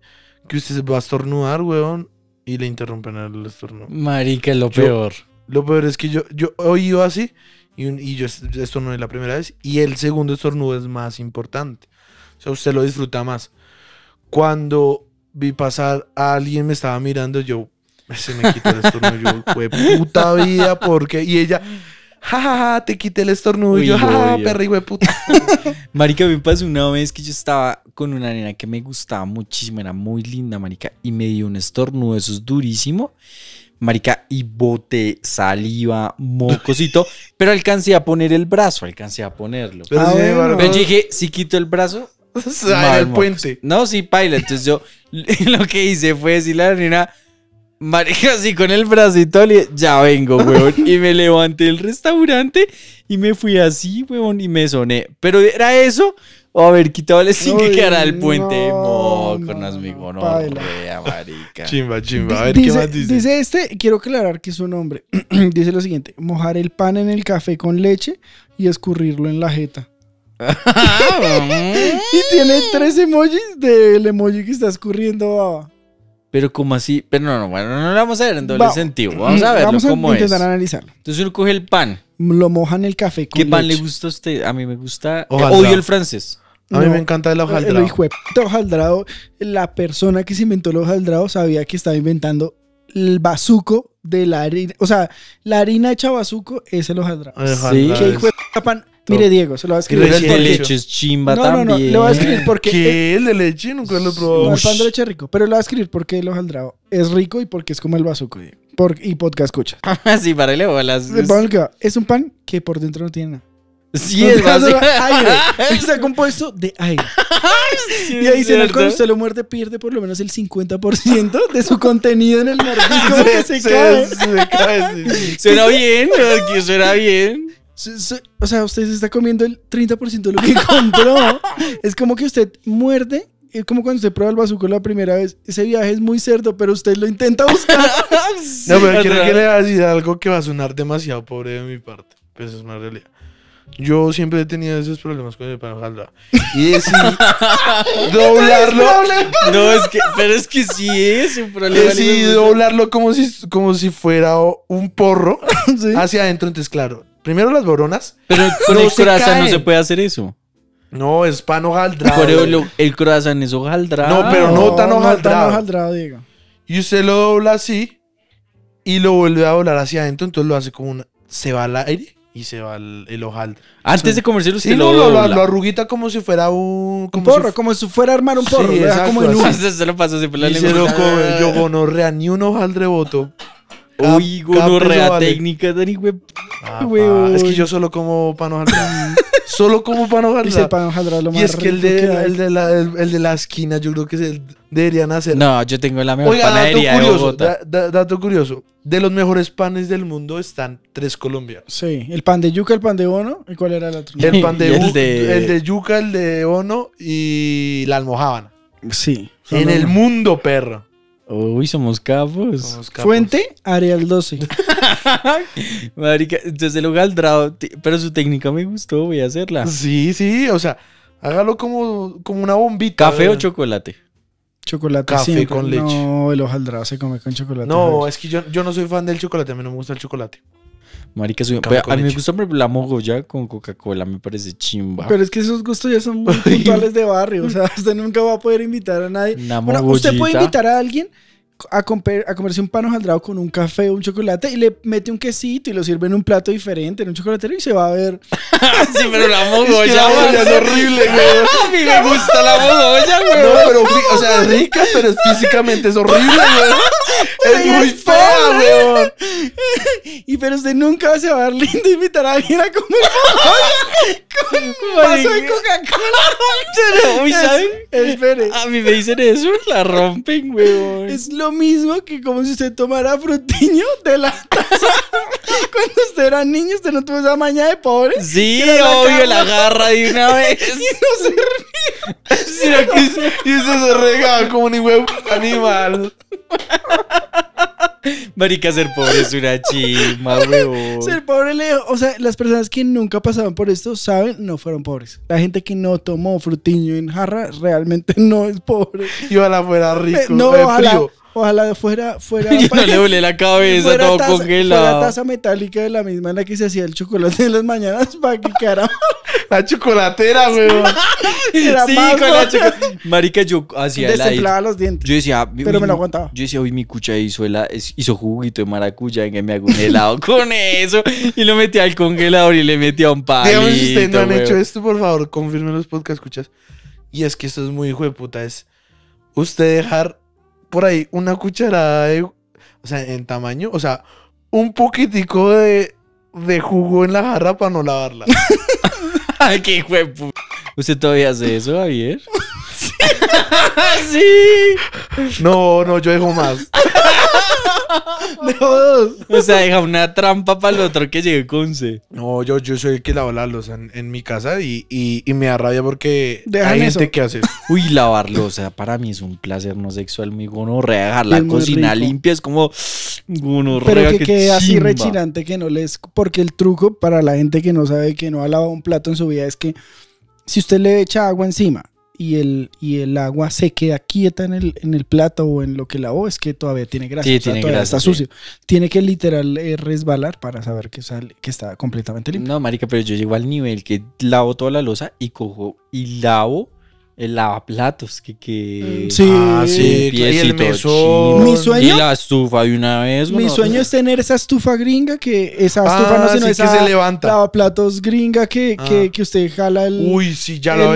Speaker 1: que usted se va a estornudar, weón, y le interrumpen el estornudo. Marica, lo peor. Lo peor es que yo, yo hoy iba así y, y yo es la primera vez y el segundo estornudo es más importante. O sea, usted lo disfruta más. Cuando vi pasar alguien, me estaba mirando, yo se me quitó el estornudo, yo, puta vida, porque.
Speaker 3: Y ella, jajaja, te quité el estornudo, yo, ja, puta. marica, me pasó una vez que yo estaba con una nena que me gustaba muchísimo, era muy linda, marica, y me dio un estornudo, eso es durísimo. Marica, y bote, saliva, mocosito, pero alcancé a poner el brazo, alcancé a ponerlo. Pero, ah, dije, si quito el brazo,
Speaker 2: puente.
Speaker 3: No, sí, paila. Entonces yo lo que hice fue decirle a la niña Marica, así con el bracito, ya vengo, weón. Y me levanté el restaurante y me fui así, weón, y me soné. Pero era eso, o ver, quitado el sin que quedara el puente. No, no, marica.
Speaker 1: Chimba, chimba. A ver,
Speaker 2: ¿qué más dice? Dice este, quiero aclarar que es nombre. dice lo siguiente: mojar el pan en el café con leche y escurrirlo en la jeta y tiene tres emojis del emoji que está escurriendo
Speaker 3: Pero como así, pero no, no, bueno, no lo vamos a ver en doble sentido. Vamos a verlo Vamos a intentar es. analizarlo. Entonces uno coge el pan.
Speaker 2: Lo moja en el café con ¿Qué pan le
Speaker 3: gusta a usted? A mí me gusta. Odio el francés.
Speaker 2: A mí me encanta el El hojaldrado. hijo de hojaldrado, la persona que se inventó el hojaldrado sabía que estaba inventando el bazuco de la harina. O sea, la harina hecha bazuco es el hojaldrado. Sí. ¿Qué hijo de puta pan Mire, Diego, se lo va a escribir. El de leche es chimba también. No, no, no, lo a escribir porque... ¿Qué? es de leche? Nunca lo he probado. pan de leche rico, pero lo va a escribir porque el hojaldrado es rico y porque es como el bazuco, y podcast escucha. Ah,
Speaker 3: sí, para el bolas.
Speaker 2: Es un pan que por dentro no tiene nada. Sí, es de aire. Está compuesto de aire.
Speaker 3: ahí y adicional, cuando usted
Speaker 2: lo muerde, pierde por lo menos el 50% de su contenido en el mordisco se, se cae. cae Suena bien, suena bien. O sea, usted se está comiendo el 30% de lo que compró es como que usted muerde es como cuando usted prueba el bazooka la primera vez. Ese viaje es muy cerdo, pero usted lo intenta buscar. no, pero quiero que
Speaker 1: le va decir algo que va a sonar demasiado pobre de mi parte. Pues es una realidad. Yo siempre he tenido esos problemas con el panjalda. Y decidí doblarlo. no, es que,
Speaker 3: pero es que sí es un problema. Decidí doblarlo
Speaker 1: como si, como si fuera un porro hacia adentro. Entonces, claro, Primero las boronas. Pero
Speaker 3: el croissant no se puede hacer eso. No, es pan hojaldrado. el, el croissant es hojaldrado. No, pero no tan
Speaker 2: hojaldrado. tan hojaldrado, digo.
Speaker 1: Y usted lo dobla así y lo vuelve a doblar hacia adentro, entonces lo hace como una... Se va al aire y se va el, el Antes de comercial usted sí, lo, lo, lo, arruguita como si fuera un... Como porro, si como si fuera armar un porro. Sí, exacto, como en un... se lo pasa por la y se lo come. Yo gonorrea ni un hojaldre voto. Uy, gonorrea
Speaker 3: técnica, Dani, güey. Ah, es que yo
Speaker 1: solo como pan hojaldra solo como pan hojaldra Y es que el de, la, esquina, yo creo que es el, deberían hacer. No,
Speaker 3: yo tengo la mejor Oiga, dato curioso, de Bogotá.
Speaker 1: dato curioso. De los mejores panes del mundo están tres Colombia.
Speaker 2: Sí, el pan de yuca, el pan de ono, ¿y cuál era el otro? El pan de,
Speaker 1: yuca, el de ono y la almojábana. Sí. En el mundo, perro.
Speaker 3: Uy, somos
Speaker 2: capos.
Speaker 3: Fuente,
Speaker 2: Areal 12.
Speaker 3: Marica, desde luego al pero su técnica me gustó, voy a hacerla. Sí, sí, o sea,
Speaker 1: hágalo como, como una bombita. ¿Café o
Speaker 3: chocolate?
Speaker 2: Chocolate Café con leche. No, el hojaldrado se come con chocolate. No,
Speaker 1: es que yo, yo no soy fan del chocolate, a mí no me gusta el chocolate.
Speaker 3: Marica, a mí me gusta la mogollá con Coca-Cola, me parece chimba. Pero
Speaker 2: es que esos gustos ya son muy puntuales de barrio. O sea, usted nunca va a poder invitar a nadie. usted puede invitar a alguien, a, comer, a comerse un pan hojaldrado con un café o un chocolate y le mete un quesito y lo sirve en un plato diferente, en un chocolatero y se va a ver. sí, pero la mogolla, es, es horrible, güey. A mí me gusta la mogolla, güey. No, pero, o sea, es rica, pero físicamente es horrible, güey. Es muy fea, güey. Y pero usted nunca se va a ver lindo invitar a alguien a comer mogolla con un vaso de Coca-Cola. Espere. A mí me dicen eso, la rompen, güey. Es lo mismo que como si usted tomara frutillo de la taza. Cuando usted era niño, usted no tuvo esa maña de pobre. Sí, obvio, la, garra agarra de una vez. y no se
Speaker 1: ríe. y usted se regaba como un huevo animal.
Speaker 3: Marica, ser pobre es una chima, huevo. Ser
Speaker 2: pobre, Leo. O sea, las personas que nunca pasaban por esto, saben, no fueron pobres. La gente que no tomó frutinho en jarra realmente no es pobre. Y ojalá fuera rico. Eh, no, Frío. Ojalá fuera. fuera Yo no le doble la cabeza, fuera todo taza, congelado. la taza metálica de la misma en la que se hacía el chocolate en las mañanas para qué carajo? la chocolatera, weón. sí, con la chocolatera.
Speaker 3: Marica, yo hacía el aire. los dientes. Yo decía. Pero me lo aguantaba. Yo decía, hoy mi cucha hizo, hizo juguito de maracuya, y me hago un helado con eso. Y lo metí al congelador y le metí a un palito. Dios si ustedes no han hecho
Speaker 1: esto, por favor, confirmen los podcasts, escuchas. Y es que esto es muy hijo de puta. Es usted dejar por ahí una cucharada de. O sea, en tamaño. O sea, un poquitico de, de jugo en la jarra para no lavarla.
Speaker 3: Ay, qué hijo ¿Usted todavía hace eso, Javier?
Speaker 2: sí.
Speaker 3: sí. No, no, yo dejo más. no, O sea, deja una trampa para el otro que
Speaker 1: llegue con C. No, yo, yo soy el que lava la losa en, mi casa y, me da rabia porque
Speaker 3: hay gente que hace. Uy, o sea para mí es un placer no sexual mi gonorrea. Dejar la cocina limpia es como gonorrea. Pero que, que quede así rechinante
Speaker 2: que no les. Porque el truco para la gente que no sabe que no ha lavado un plato en su vida es que si usted le echa agua encima y el, y el agua se queda quieta en el, en el plato o en lo que lavo es que todavía tiene grasa, todavía está sucio. Tiene que literal eh, resbalar para saber que, sale, que está completamente limpio.
Speaker 3: No, marica, pero yo llego al nivel que lavo toda la losa y cojo y lavo el lavaplatos que que mm. sí, ah, y el y la estufa de una vez. Mi sueño
Speaker 2: pues, es tener esa estufa gringa que esa ah, estufa no se levanta. Lavaplatos gringa ah. que, que, usted jala el Uy, sí, ya lo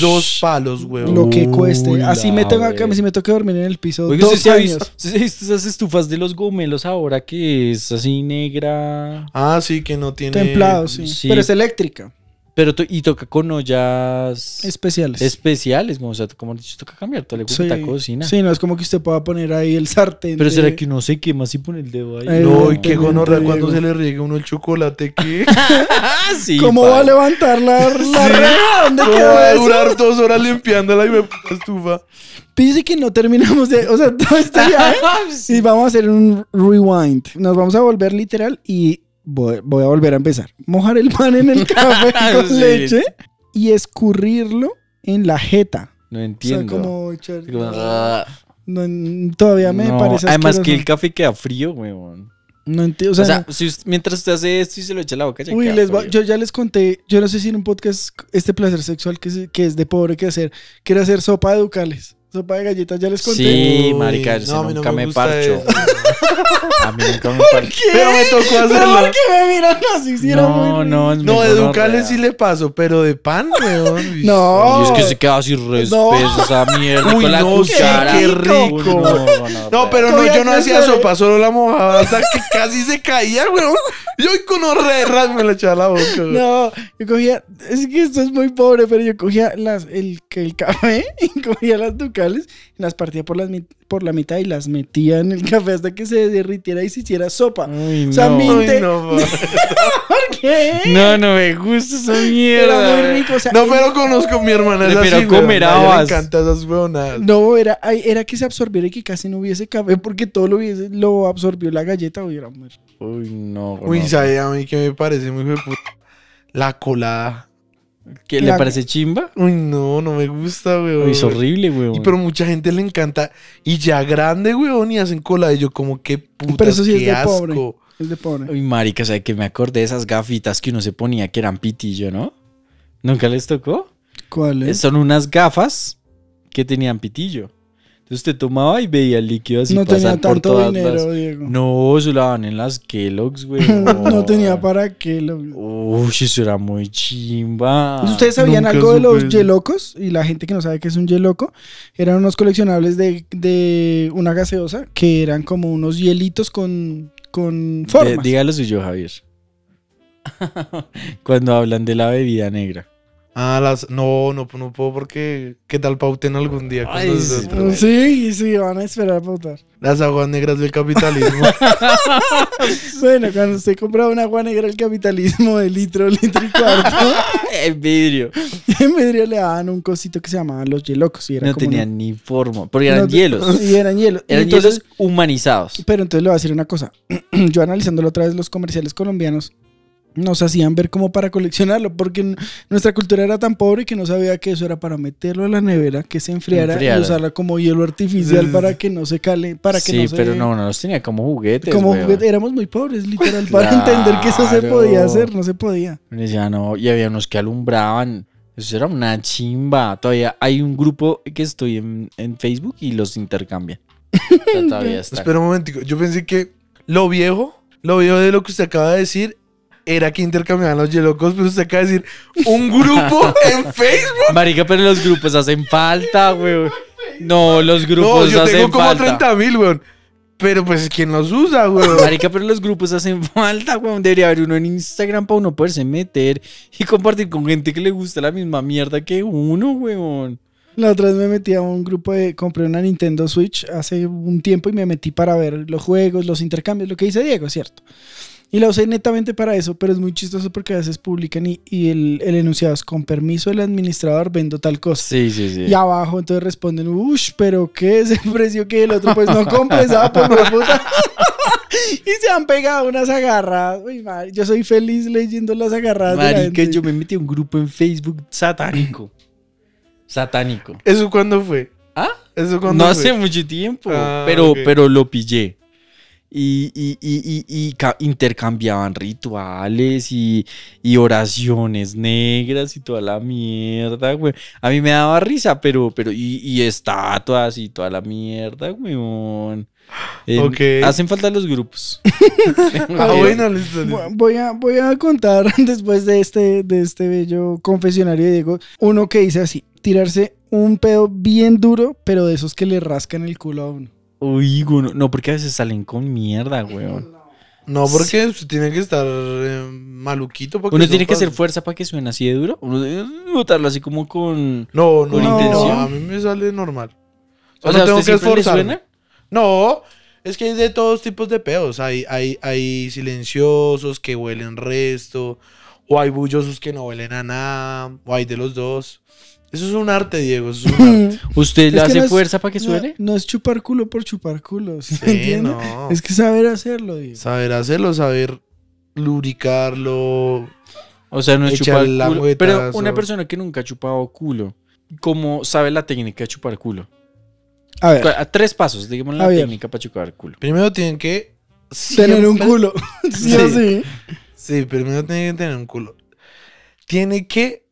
Speaker 2: Dos palos, güey. Lo que cueste. Así me tengo que si me toca dormir en el piso dos años.
Speaker 3: esas estufas de los gomelos ahora que es así negra. Ah,
Speaker 2: sí, que no tiene Templado, sí. Pero es
Speaker 3: eléctrica. Pero y toca con ollas especiales. Especiales, como, o sea, como dicho, toca cambiar toda la sí. cocina. Sí,
Speaker 2: no es como que usted pueda poner ahí el sartén. Pero será que uno se quema si pone el dedo ahí. no, y qué gonorra cuando se le riega uno el
Speaker 1: chocolate ¿qué?
Speaker 3: sí,
Speaker 2: ¿Cómo va a levantar la, la ¿Dónde ¿Cómo va a durar dos horas limpiándola y me puta estufa? Pise que no terminamos de. O sea, todo este ya Y vamos a hacer un rewind. Nos vamos a volver literal y voy, a volver a empezar. Mojar el pan en el café con leche y escurrirlo en la jeta. No entiendo. O sea, como ah. todavía
Speaker 3: me no. parece Además que el café queda frío, weón. No entiendo. O sea, mientras usted hace esto
Speaker 2: y se lo echa la boca, ya Uy, yo ya les conté, yo no sé si en un podcast, este placer sexual que es, que es de pobre que hacer, que era hacer sopa de ducales. Sopa de galletas, ya les conté. Sí, marica, no,
Speaker 3: nunca me, parcho. a mí nunca me parcho.
Speaker 2: ¿Qué? Pero me tocó hacerlo. ¿Por qué me miran así? Si no,
Speaker 1: no, No, de Ducales sí le paso, pero de pan,
Speaker 2: weón. no.
Speaker 3: Y es que se queda así re esa mierda Uy, con la cuchara. Qué rico.
Speaker 1: no, pero no, yo no hacía sopa, solo la mojaba hasta que casi se caía, weón. hoy con horreras me la
Speaker 2: echaba la boca. Weón. No, yo cogía, es que esto es muy pobre, pero yo cogía las, el, el café y cogía las ducales las partía por, por la mitad y las metía en el café hasta que se derritiera y se hiciera sopa. o sea, no, por... qué? No, no me gusta esa mierda. no, pero conozco a mi
Speaker 1: hermana. pero comerabas. esas
Speaker 2: No, era, era que se absorbiera y que casi no hubiese café porque todo lo, hubiese, lo absorbió la galleta. Uy,
Speaker 1: uy no. Uy, a mí que me parece muy... La colada. ¿Qué le parece chimba? Uy, no, no me gusta, weón. Es horrible, weón. Y pero mucha gente le encanta. Y ya grande, weón, y hacen cola de yo, como que puta. Pero eso sí es de pobre.
Speaker 3: Es de pobre. Uy, marica, o sea, que me acordé de esas gafitas que uno se ponía que eran pitillo, ¿no? ¿Nunca les tocó? ¿Cuáles? Son unas gafas que tenían pitillo usted tomaba y veía el líquido así no tenía tanto dinero, Diego. No, se lo daban en las Kellogg's, güey.
Speaker 2: no tenía para Kellogg's.
Speaker 3: Uy, eso era muy chimba. ¿Ustedes sabían algo de los
Speaker 2: yelocos? Y la gente que no sabe qué es un yeloco, eran unos coleccionables de, una gaseosa que eran como unos hielitos con, con formas.
Speaker 3: dígalo suyo, Javier. Cuando hablan de la bebida negra. Ah, las. No, no, no
Speaker 1: puedo porque. ¿Qué tal pauten algún día
Speaker 2: Sí, sí, van a esperar a pautar.
Speaker 1: Las aguas negras del capitalismo.
Speaker 2: bueno, cuando usted compraba una agua negra del capitalismo de litro, litro y cuarto.
Speaker 3: en vidrio.
Speaker 2: En vidrio le daban un cosito que se llamaba los hielocos. Y no tenían
Speaker 3: ni forma. Porque eran hielos. Y eran hielos. Eran hielos
Speaker 2: humanizados. Pero entonces le voy a decir una cosa. Yo analizándolo otra vez los comerciales colombianos nos hacían ver como para coleccionarlo, porque nuestra cultura era tan pobre que no sabía que eso era para meterlo a la nevera, que se enfriara, y usarla como hielo artificial para que no se cale, para que sí, pero no,
Speaker 3: no los tenía como juguetes. Como juguetes,
Speaker 2: éramos muy pobres, literal, para entender que eso se podía hacer, no se podía.
Speaker 3: Ya no, y había unos que alumbraban. Eso era una chimba. Todavía hay un grupo que estoy en, Facebook y los intercambian.
Speaker 1: todavía Espera un momentico. Yo pensé que lo viejo, lo viejo de lo que usted acaba de decir era que intercambiaban los yelocos, pues pero usted acaba de decir, ¿un
Speaker 3: grupo en Facebook? Marica, pero los grupos hacen falta, weón. No, los grupos no, yo tengo como 30 mil, weón. Pero pues, ¿quién los usa, weón? Marica, pero los grupos hacen falta, weón. Debería haber uno en Instagram para uno poderse meter y compartir con gente que le gusta la misma mierda que uno,
Speaker 2: weón. La otra vez me metí a un grupo de. Compré una Nintendo Switch hace un tiempo y me metí para ver los juegos, los intercambios, lo que dice Diego, es ¿cierto? Y la usé netamente para eso, pero es muy chistoso porque a veces publican y, el, enunciado es con permiso del administrador vendo tal cosa. Sí, sí, sí. Y abajo entonces responden, uff, pero ¿qué es el precio que el otro? Pues no compres y se han pegado unas agarradas. Uy, yo soy feliz leyendo las agarradas. Marica, yo me metí a un grupo en Facebook satánico. satánico.
Speaker 1: ¿Eso cuándo fue? ¿Ah? ¿Eso cuándo no hace mucho tiempo, ah, pero, pero
Speaker 3: lo pillé y, intercambiaban rituales y, oraciones negras y toda la mierda, güey. A mí me daba risa, pero, pero, y, estatuas y toda la mierda, güey. Hacen falta los grupos.
Speaker 2: Ah, voy, a, voy a contar después de este, de este bello confesionario de Diego, uno que dice así, tirarse un pedo bien duro, pero de esos que le rascan el culo a uno.
Speaker 3: Uy, no, no, porque a veces salen con mierda, weón. No, porque tiene que estar eh, maluquito. Para uno tiene que hacer fuerza para que suene así de duro. Uno botarlo así como con. No, no, no, a mí
Speaker 1: me sale normal. O, sea, no tengo que suena? No, es que hay de todos tipos de peos Hay, hay, hay silenciosos que huelen resto. O hay bullosos que no huelen a nada. O hay de los dos. Eso es un arte, Diego. ¿Usted le hace fuerza para que suene?
Speaker 2: No, es chupar culo por chupar culo. ¿sí No. Es que saber hacerlo, Diego. Saber hacerlo,
Speaker 1: saber
Speaker 3: lubricarlo. O sea, no es chupar culo. pero una persona que nunca ha chupado culo, ¿cómo sabe la técnica de chupar culo? A ver. tres pasos, digamos la técnica para chupar culo. Primero tienen que.
Speaker 2: Tener un culo. sí, sí.
Speaker 3: Sí,
Speaker 1: primero tienen que tener un culo. Tiene que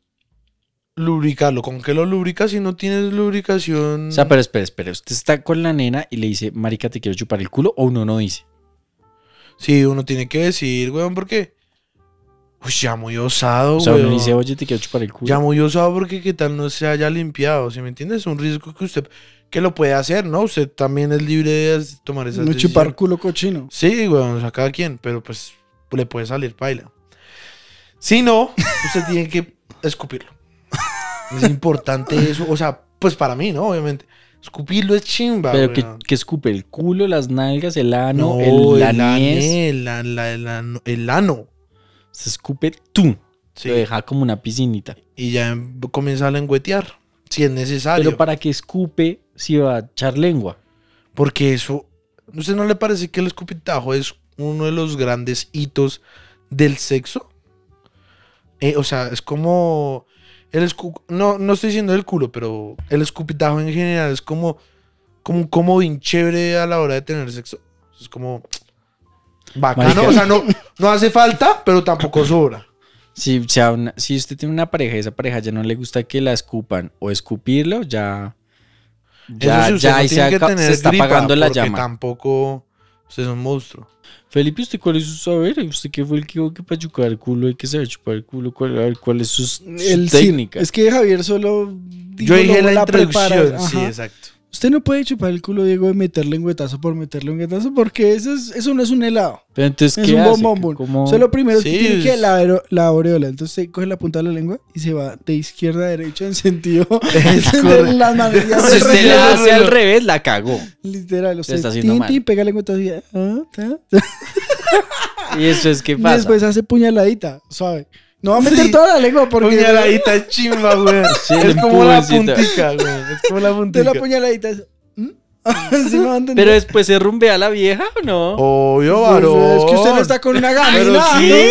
Speaker 1: lubricarlo. ¿Con qué
Speaker 3: lo lubricas si no tienes lubricación? O sea, pero espera, espera. Usted está con la nena y le dice, marica, te quiero chupar el culo, o uno no dice. Sí, uno tiene que decir, weón, ¿por qué?
Speaker 1: Pues ya muy osado, O sea, uno dice,
Speaker 3: oye, te quiero chupar el culo. Ya muy
Speaker 1: osado porque qué tal no se haya limpiado, ¿sí me entiendes? Es un riesgo que usted que lo puede hacer, ¿no? Usted también es libre de tomar esas No chupar culo cochino. Sí, weón, o sea, cada quien, pero pues le puede salir paila. Si no, usted tiene que escupirlo. Es importante eso. O sea, pues para mí, ¿no? Obviamente. Escupirlo es chimba. Pero que, escupe el culo,
Speaker 3: las nalgas, el ano, el, la, la, el, ano. Se escupe tú. Se Lo deja como una piscinita. Y ya comienza a lengüetear, si es necesario. Pero para que escupe, si va a echar lengua. Porque eso,
Speaker 1: ¿no usted no le parece que el escupitajo es uno de los grandes hitos del sexo? Eh, o sea, es como el no, no estoy diciendo el culo, pero el escupitajo en general es como, como un comodín chévere a la hora de tener sexo. Es como bacano. O sea, no,
Speaker 3: no hace falta, pero tampoco sobra. Si, si usted tiene una pareja y esa pareja ya no le gusta que la escupan o escupirlo, ya. Ya, ya se, que tener está apagando la llama. Tampoco. Usted es un monstruo. Felipe, ¿usted cuál es su saber? ¿Usted qué fue el que dijo que para chupar el culo hay que saber chupar el culo? ¿Cuál, cuál es su, técnica? es
Speaker 2: que Javier solo... Yo dije la, introducción, sí, exacto. Usted no puede chupar el culo, Diego, y meterle un guetazo por meterle un guetazo, porque eso, es, eso no es un helado. entonces, es ¿qué un bombón. lo primero que tiene que la, la aureola. Entonces, coge la punta de la lengua y se va de izquierda a derecha en sentido de la manillas Si usted la hace al
Speaker 3: revés, la cagó. Literal, usted está haciendo
Speaker 2: pega la lengua y... Ah,
Speaker 3: y eso es que pasa. Y después
Speaker 2: hace puñaladita, suave. No va a meter toda la lengua porque. Puñaladita
Speaker 3: chimba, güey. es como
Speaker 2: la
Speaker 1: puntica,
Speaker 3: güey. Es como la puntica. Es ¿Mm? la
Speaker 2: puñaladita Pero
Speaker 3: después se rumbea la vieja o no? Obvio, pues, varón. es que usted no está con una Pero sí.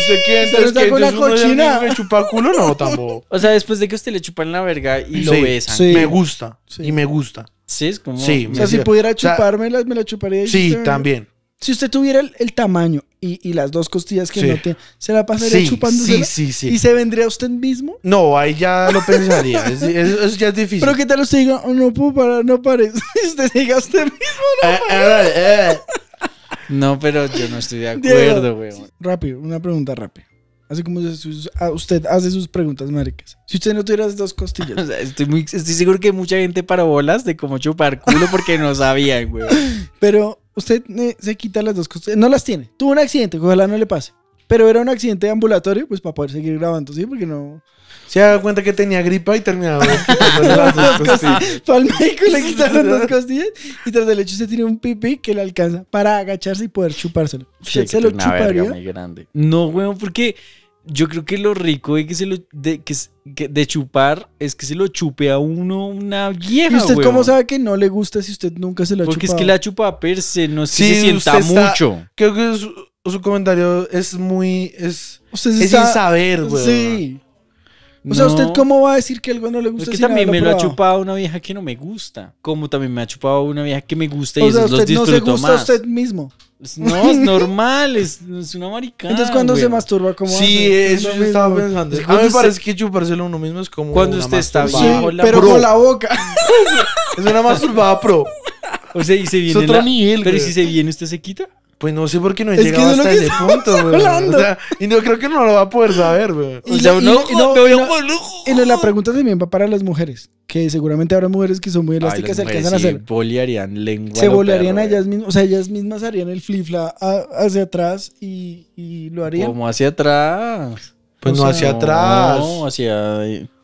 Speaker 3: ¿Usted qué entra? está
Speaker 2: con la cochina.
Speaker 1: ¿Me chupa culo? No, tampoco.
Speaker 3: O sea, después de que usted le chupan la verga y lo besan. Sí. Me gusta. Y me gusta. Sí, es como.
Speaker 1: Sí, o sea, si pudiera
Speaker 2: chupármela, me la chuparía. sí, también. Si usted tuviera el tamaño, y, las dos costillas que sí. no tiene, ¿se la pasaría sí, chupándose? Sí, sí, sí. ¿Y se vendría usted mismo?
Speaker 1: No, ahí ya lo pensaría. es,
Speaker 2: eso ya es difícil. Pero ¿qué tal usted diga, oh, no puedo parar, no pares? usted diga, usted mismo no eh, eh, eh.
Speaker 3: No, pero yo no estoy de acuerdo, güey.
Speaker 2: Rápido, una pregunta rápida. Así como ah, usted hace sus preguntas, maricas. Si usted no tuviera las dos costillas.
Speaker 3: estoy, seguro que mucha gente para bolas de cómo chupar culo porque no sabían, güey.
Speaker 2: Pero usted eh, se quita las dos costillas. No las tiene. Tuvo un accidente, ojalá no le pase. Pero era un accidente ambulatorio, pues para poder seguir grabando, ¿sí? Porque no. Se da cuenta que tenía gripa y terminaba. para médico le quitaron dos costillas y tras el hecho se tiene un pipí que le alcanza para agacharse y poder chupárselo. se lo chuparía. grande.
Speaker 3: No, weón, porque yo creo que lo rico de que se lo de, que, de chupar es que se lo chupe a uno una vieja. ¿Y usted cómo
Speaker 2: sabe que no le gusta si usted nunca se lo chupa? Porque es que la
Speaker 3: chupa a Perse, no sé si se sienta mucho.
Speaker 2: Creo que su, comentario es muy. Es, es sin saber, güey. Sí. O sea, ¿usted cómo va a decir que algo no le gusta? Es que también me lo, ha
Speaker 3: chupado una vieja que no me gusta. Como también me ha chupado una vieja que me gusta y o esos sea, disfruto no se gusta a usted mismo. No, es normal, es, una maricana. Entonces, cuando se masturba como. Sí, eso yo estaba pensando. Es me parece
Speaker 1: que chupárselo uno mismo es como. Cuando usted está sí, Pero con la boca. es una masturbada pro. O sea, y se viene. Pero si se viene, ¿usted se quita? Pues no sé por qué no he llegado hasta ese punto, güey. O sea, y
Speaker 2: no creo que no lo va a poder saber, güey. O sea, no, y la pregunta también va para las mujeres, que seguramente habrá mujeres que son muy elásticas y alcanzan a hacer.
Speaker 3: Bolearían lengua. Se bolearían a
Speaker 2: ellas mismas, o sea, ellas mismas harían el flifla hacia atrás y, lo harían. ¿Cómo hacia
Speaker 3: atrás? Pues no hacia atrás. No, hacia.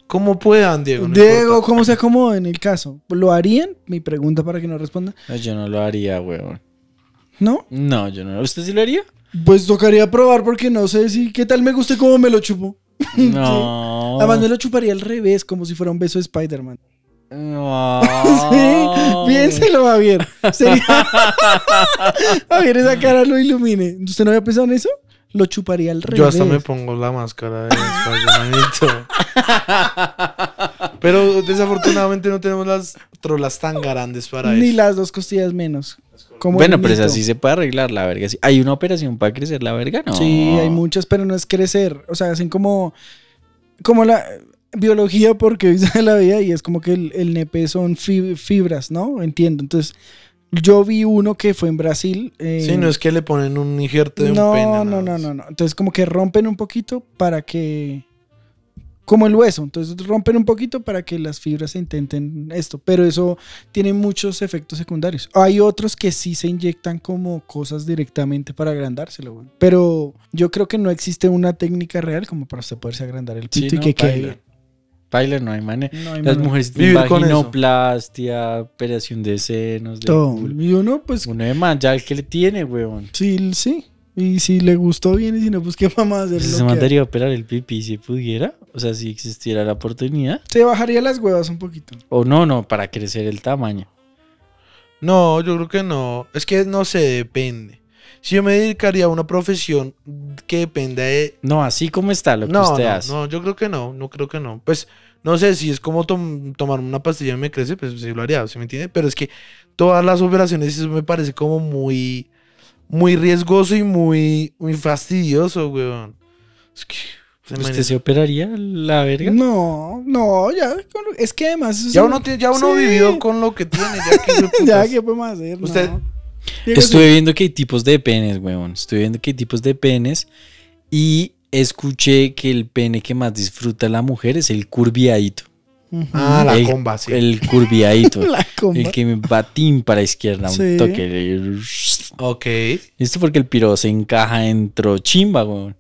Speaker 3: ¿Cómo puedan, Diego. Diego,
Speaker 2: como sea, acomoda en el caso? ¿Lo harían? Mi pregunta para que no responda.
Speaker 3: yo no lo haría, weón.
Speaker 2: ¿No? No, yo no. ¿Usted sí lo haría? Pues tocaría probar porque no sé si qué tal me guste cómo me lo chupo. No. Además me lo chuparía al revés, como si fuera un beso de Spider-Man.
Speaker 3: ¡Wow! sí,
Speaker 2: piénselo, Javier. Sería... Javier, esa cara lo ilumine. ¿Usted no había pensado en eso? lo chuparía al revés. Yo hasta me
Speaker 1: pongo la máscara de españolito. Pero desafortunadamente no tenemos las trolas tan grandes para Ni eso.
Speaker 2: Ni las dos costillas menos. bueno, pero así
Speaker 3: se puede arreglar la verga. ¿Hay una operación para crecer la verga? No. Sí, hay
Speaker 2: muchas, pero no es crecer. O sea, hacen como, como la biología porque hoy la vida y es como que el, el nepe son fibras, ¿no? Entiendo. Entonces yo vi uno que fue en Brasil. Eh, sí, no es que
Speaker 1: le ponen un injerto de un pene. No,
Speaker 2: no, no, no, Entonces, como que rompen un poquito para que. Como el hueso. Entonces, rompen un poquito para que las fibras intenten esto. Pero eso tiene muchos efectos secundarios. Hay otros que sí se inyectan como cosas directamente para agrandárselo, Pero yo creo que no existe una técnica real como para usted poderse agrandar el pito y que quede
Speaker 3: no hay manera. Las mujeres mujeres vaginoplastia, operación de senos. De Todo.
Speaker 2: uno,
Speaker 3: pues. Uno de man, ya el que le tiene, weón. Sí, sí. Y si le gustó bien, y si no, pues qué mamá
Speaker 2: hacer. Se mandaría
Speaker 3: a operar el pipí si pudiera. O sea, si existiera la oportunidad. Se bajaría las huevas un poquito. O no, no, para crecer el tamaño. No, yo creo que no.
Speaker 1: Es que no se depende. Si yo me dedicaría a una profesión que dependa
Speaker 3: de... No, así como está lo que usted hace. No,
Speaker 1: yo creo que no, no creo que no. Pues no sé si es como tomar una pastilla y me crece, pues sí lo haría, ¿se me entiende? Pero es que todas las operaciones eso me parece como muy, muy riesgoso y muy, muy fastidioso, weón. Es
Speaker 3: que... Pues, ¿Usted se operaría la verga?
Speaker 2: No, no, ya. Es que además. Ya uno, ya uno vivió
Speaker 3: con lo que tiene.
Speaker 2: Ya ¿qué pues podemos hacer? Usted. No. Pues estuve
Speaker 3: viendo que hay tipos de penes, weón. Estuve viendo que hay tipos de penes y escuché que el pene que más disfruta la mujer es el curviadito. Ah, la el, comba, sí. El curviadito. El que me batín para izquierda, un toque. Ok. Esto porque el piro se encaja dentro chimba, weón.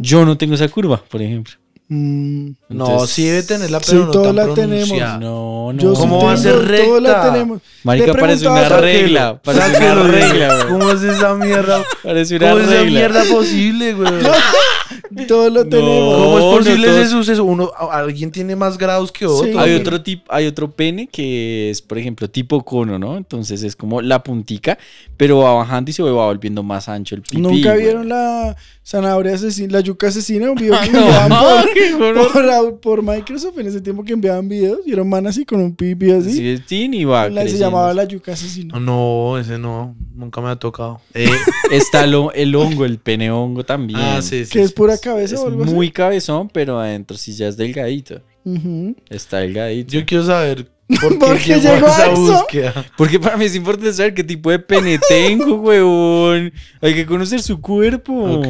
Speaker 3: Yo no tengo esa curva, por
Speaker 2: ejemplo. Mm.
Speaker 3: no, sí debe tenerla, pero sí, no todos la tenemos. No, no. ¿Cómo va a ser recta? la tenemos. Marica, parece una regla.
Speaker 1: ¿Cómo es esa mierda? Parece una ¿Cómo regla. es esa mierda posible, güey? Todo lo tenemos. ¿Cómo es posible ese suceso? Uno, alguien tiene más grados que otro. Hay otro
Speaker 3: tipo, hay otro pene que es, por ejemplo, tipo cono, ¿no? Entonces es como la puntica, pero va bajando y se va volviendo más ancho el pipí. ¿Nunca vieron
Speaker 2: la zanahoria asesina, la yuca asesina? Un video ah, que enviaban por, por, Microsoft en ese tiempo que enviaban videos y era man así con un pipí así. Sí, sí ni va la, Se llamaba la yuca asesina.
Speaker 3: No, ese no, nunca me ha tocado. Eh, está el hongo, el pene hongo también. Ah, sí, sí. Que es pura cabeza es muy cabezón, pero adentro sí ya es delgadito. Está delgadito. Yo quiero saber ¿Por porque llegó, a esa búsqueda. Porque para mí es importante saber qué tipo de pene tengo, huevón. Hay que conocer su cuerpo. Ok,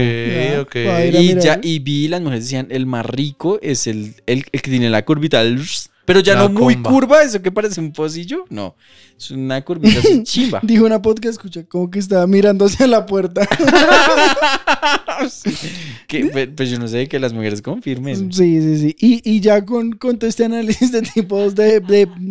Speaker 3: ok. Y, ya, ¿eh? y vi, las mujeres decían, el más rico es el, el, que tiene la curvita. Pero ya no muy curva,
Speaker 2: eso que parece un pocillo.
Speaker 3: No, es una curvita chiva.
Speaker 2: Dijo una podcast, escucha, como que estaba mirando hacia la puerta.
Speaker 3: pues yo no sé, que las mujeres confirmen.
Speaker 2: Sí, sí, sí. Y, ya con, con todo este análisis de tipos de,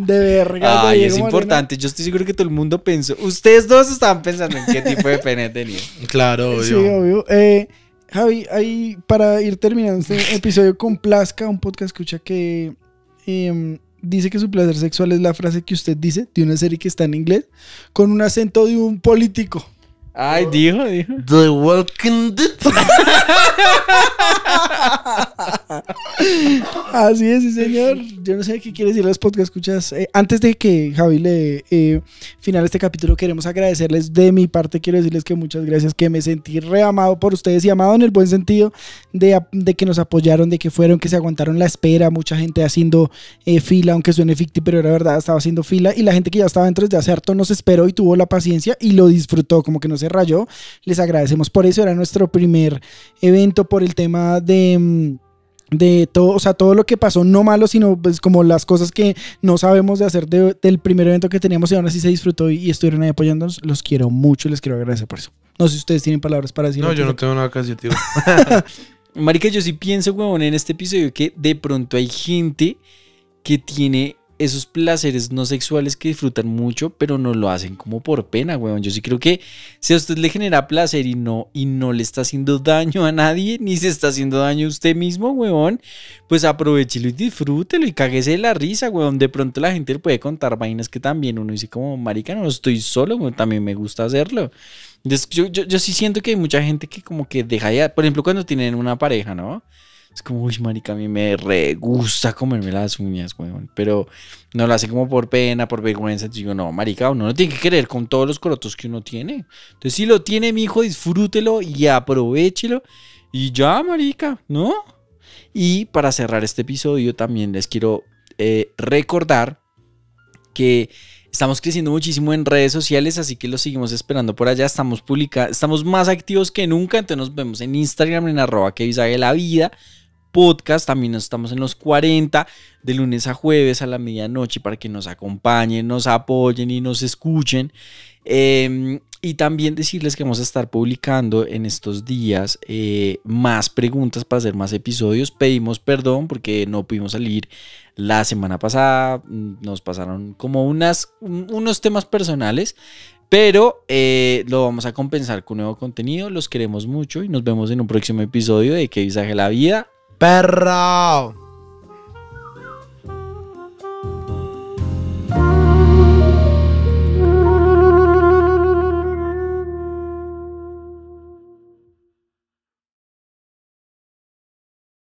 Speaker 2: verga. Ay, es importante.
Speaker 3: Yo estoy seguro que todo el mundo pensó. Ustedes dos estaban pensando en qué tipo de pene tenía. Claro, obvio.
Speaker 2: obvio. Eh, Javi, ahí para ir terminando este episodio con Plasca, un podcast escucha que em, dice que su placer sexual es la frase que usted dice de una serie que está en inglés con un acento de un político. Ay, dijo, dijo. The Walking Dead. Así es, sí, señor. Yo no sé qué quiere decir los podcasts escuchas. Eh, antes de que Javi le eh, final este capítulo, queremos agradecerles de mi parte. Quiero decirles que muchas gracias, que me sentí reamado por ustedes y amado en el buen sentido de, que nos apoyaron, de que fueron, que se aguantaron la espera. Mucha gente haciendo eh, fila, aunque suene ficti, pero era verdad, estaba haciendo fila. Y la gente que ya estaba dentro de hace harto nos esperó y tuvo la paciencia y lo disfrutó, como que no se Rayo, Les agradecemos por eso. Era nuestro primer evento por el tema de mm, de todo, o sea, todo lo que pasó, no malo, sino pues como las cosas que no sabemos de hacer del primer evento que teníamos y aún así se disfrutó y, estuvieron ahí apoyándonos. Los quiero mucho les quiero agradecer por eso. No sé si ustedes tienen palabras para decir. No, yo no
Speaker 3: tengo nada que decir, tío. Marica, yo sí pienso, huevón, en este episodio que de pronto hay gente que tiene esos placeres no sexuales que disfrutan mucho, pero no lo hacen como por pena, weón. Yo sí creo que si a usted le genera placer y no, y no le está haciendo daño a nadie, ni se está haciendo daño a usted mismo, weón, pues aprovechelo y disfrútelo y cáguese de la risa, weón. De pronto la gente le puede contar vainas que también uno dice como, marica, no estoy solo, weón, también me gusta hacerlo. Entonces, yo, yo sí siento que hay mucha gente que como que deja ya, por ejemplo, cuando tienen una pareja, ¿no? Es como, uy, marica, a mí me re gusta comerme las uñas, weón. Pero no lo hace como por pena, por vergüenza. Entonces digo, no, marica, uno no tiene que querer con todos los corotos que uno tiene. Entonces, si lo tiene, mi hijo, disfrútelo y aprovechelo. Y ya, marica, ¿no? Y para cerrar este episodio, también les quiero eh, recordar que Estamos creciendo muchísimo en redes sociales, así que los seguimos esperando por allá. Estamos publica estamos más activos que nunca, entonces nos vemos en Instagram en arroba que la vida podcast. También estamos en los 40 de lunes a jueves a la medianoche para que nos acompañen, nos apoyen y nos escuchen. Em, y también decirles que vamos a estar publicando en estos días eh, más preguntas para hacer más episodios. Pedimos perdón porque no pudimos salir la semana pasada. Mm, nos pasaron como unas, unos temas personales. Pero eh, lo vamos a compensar con nuevo contenido. Los queremos mucho y nos vemos en un próximo episodio de Que visaje la vida. Perro!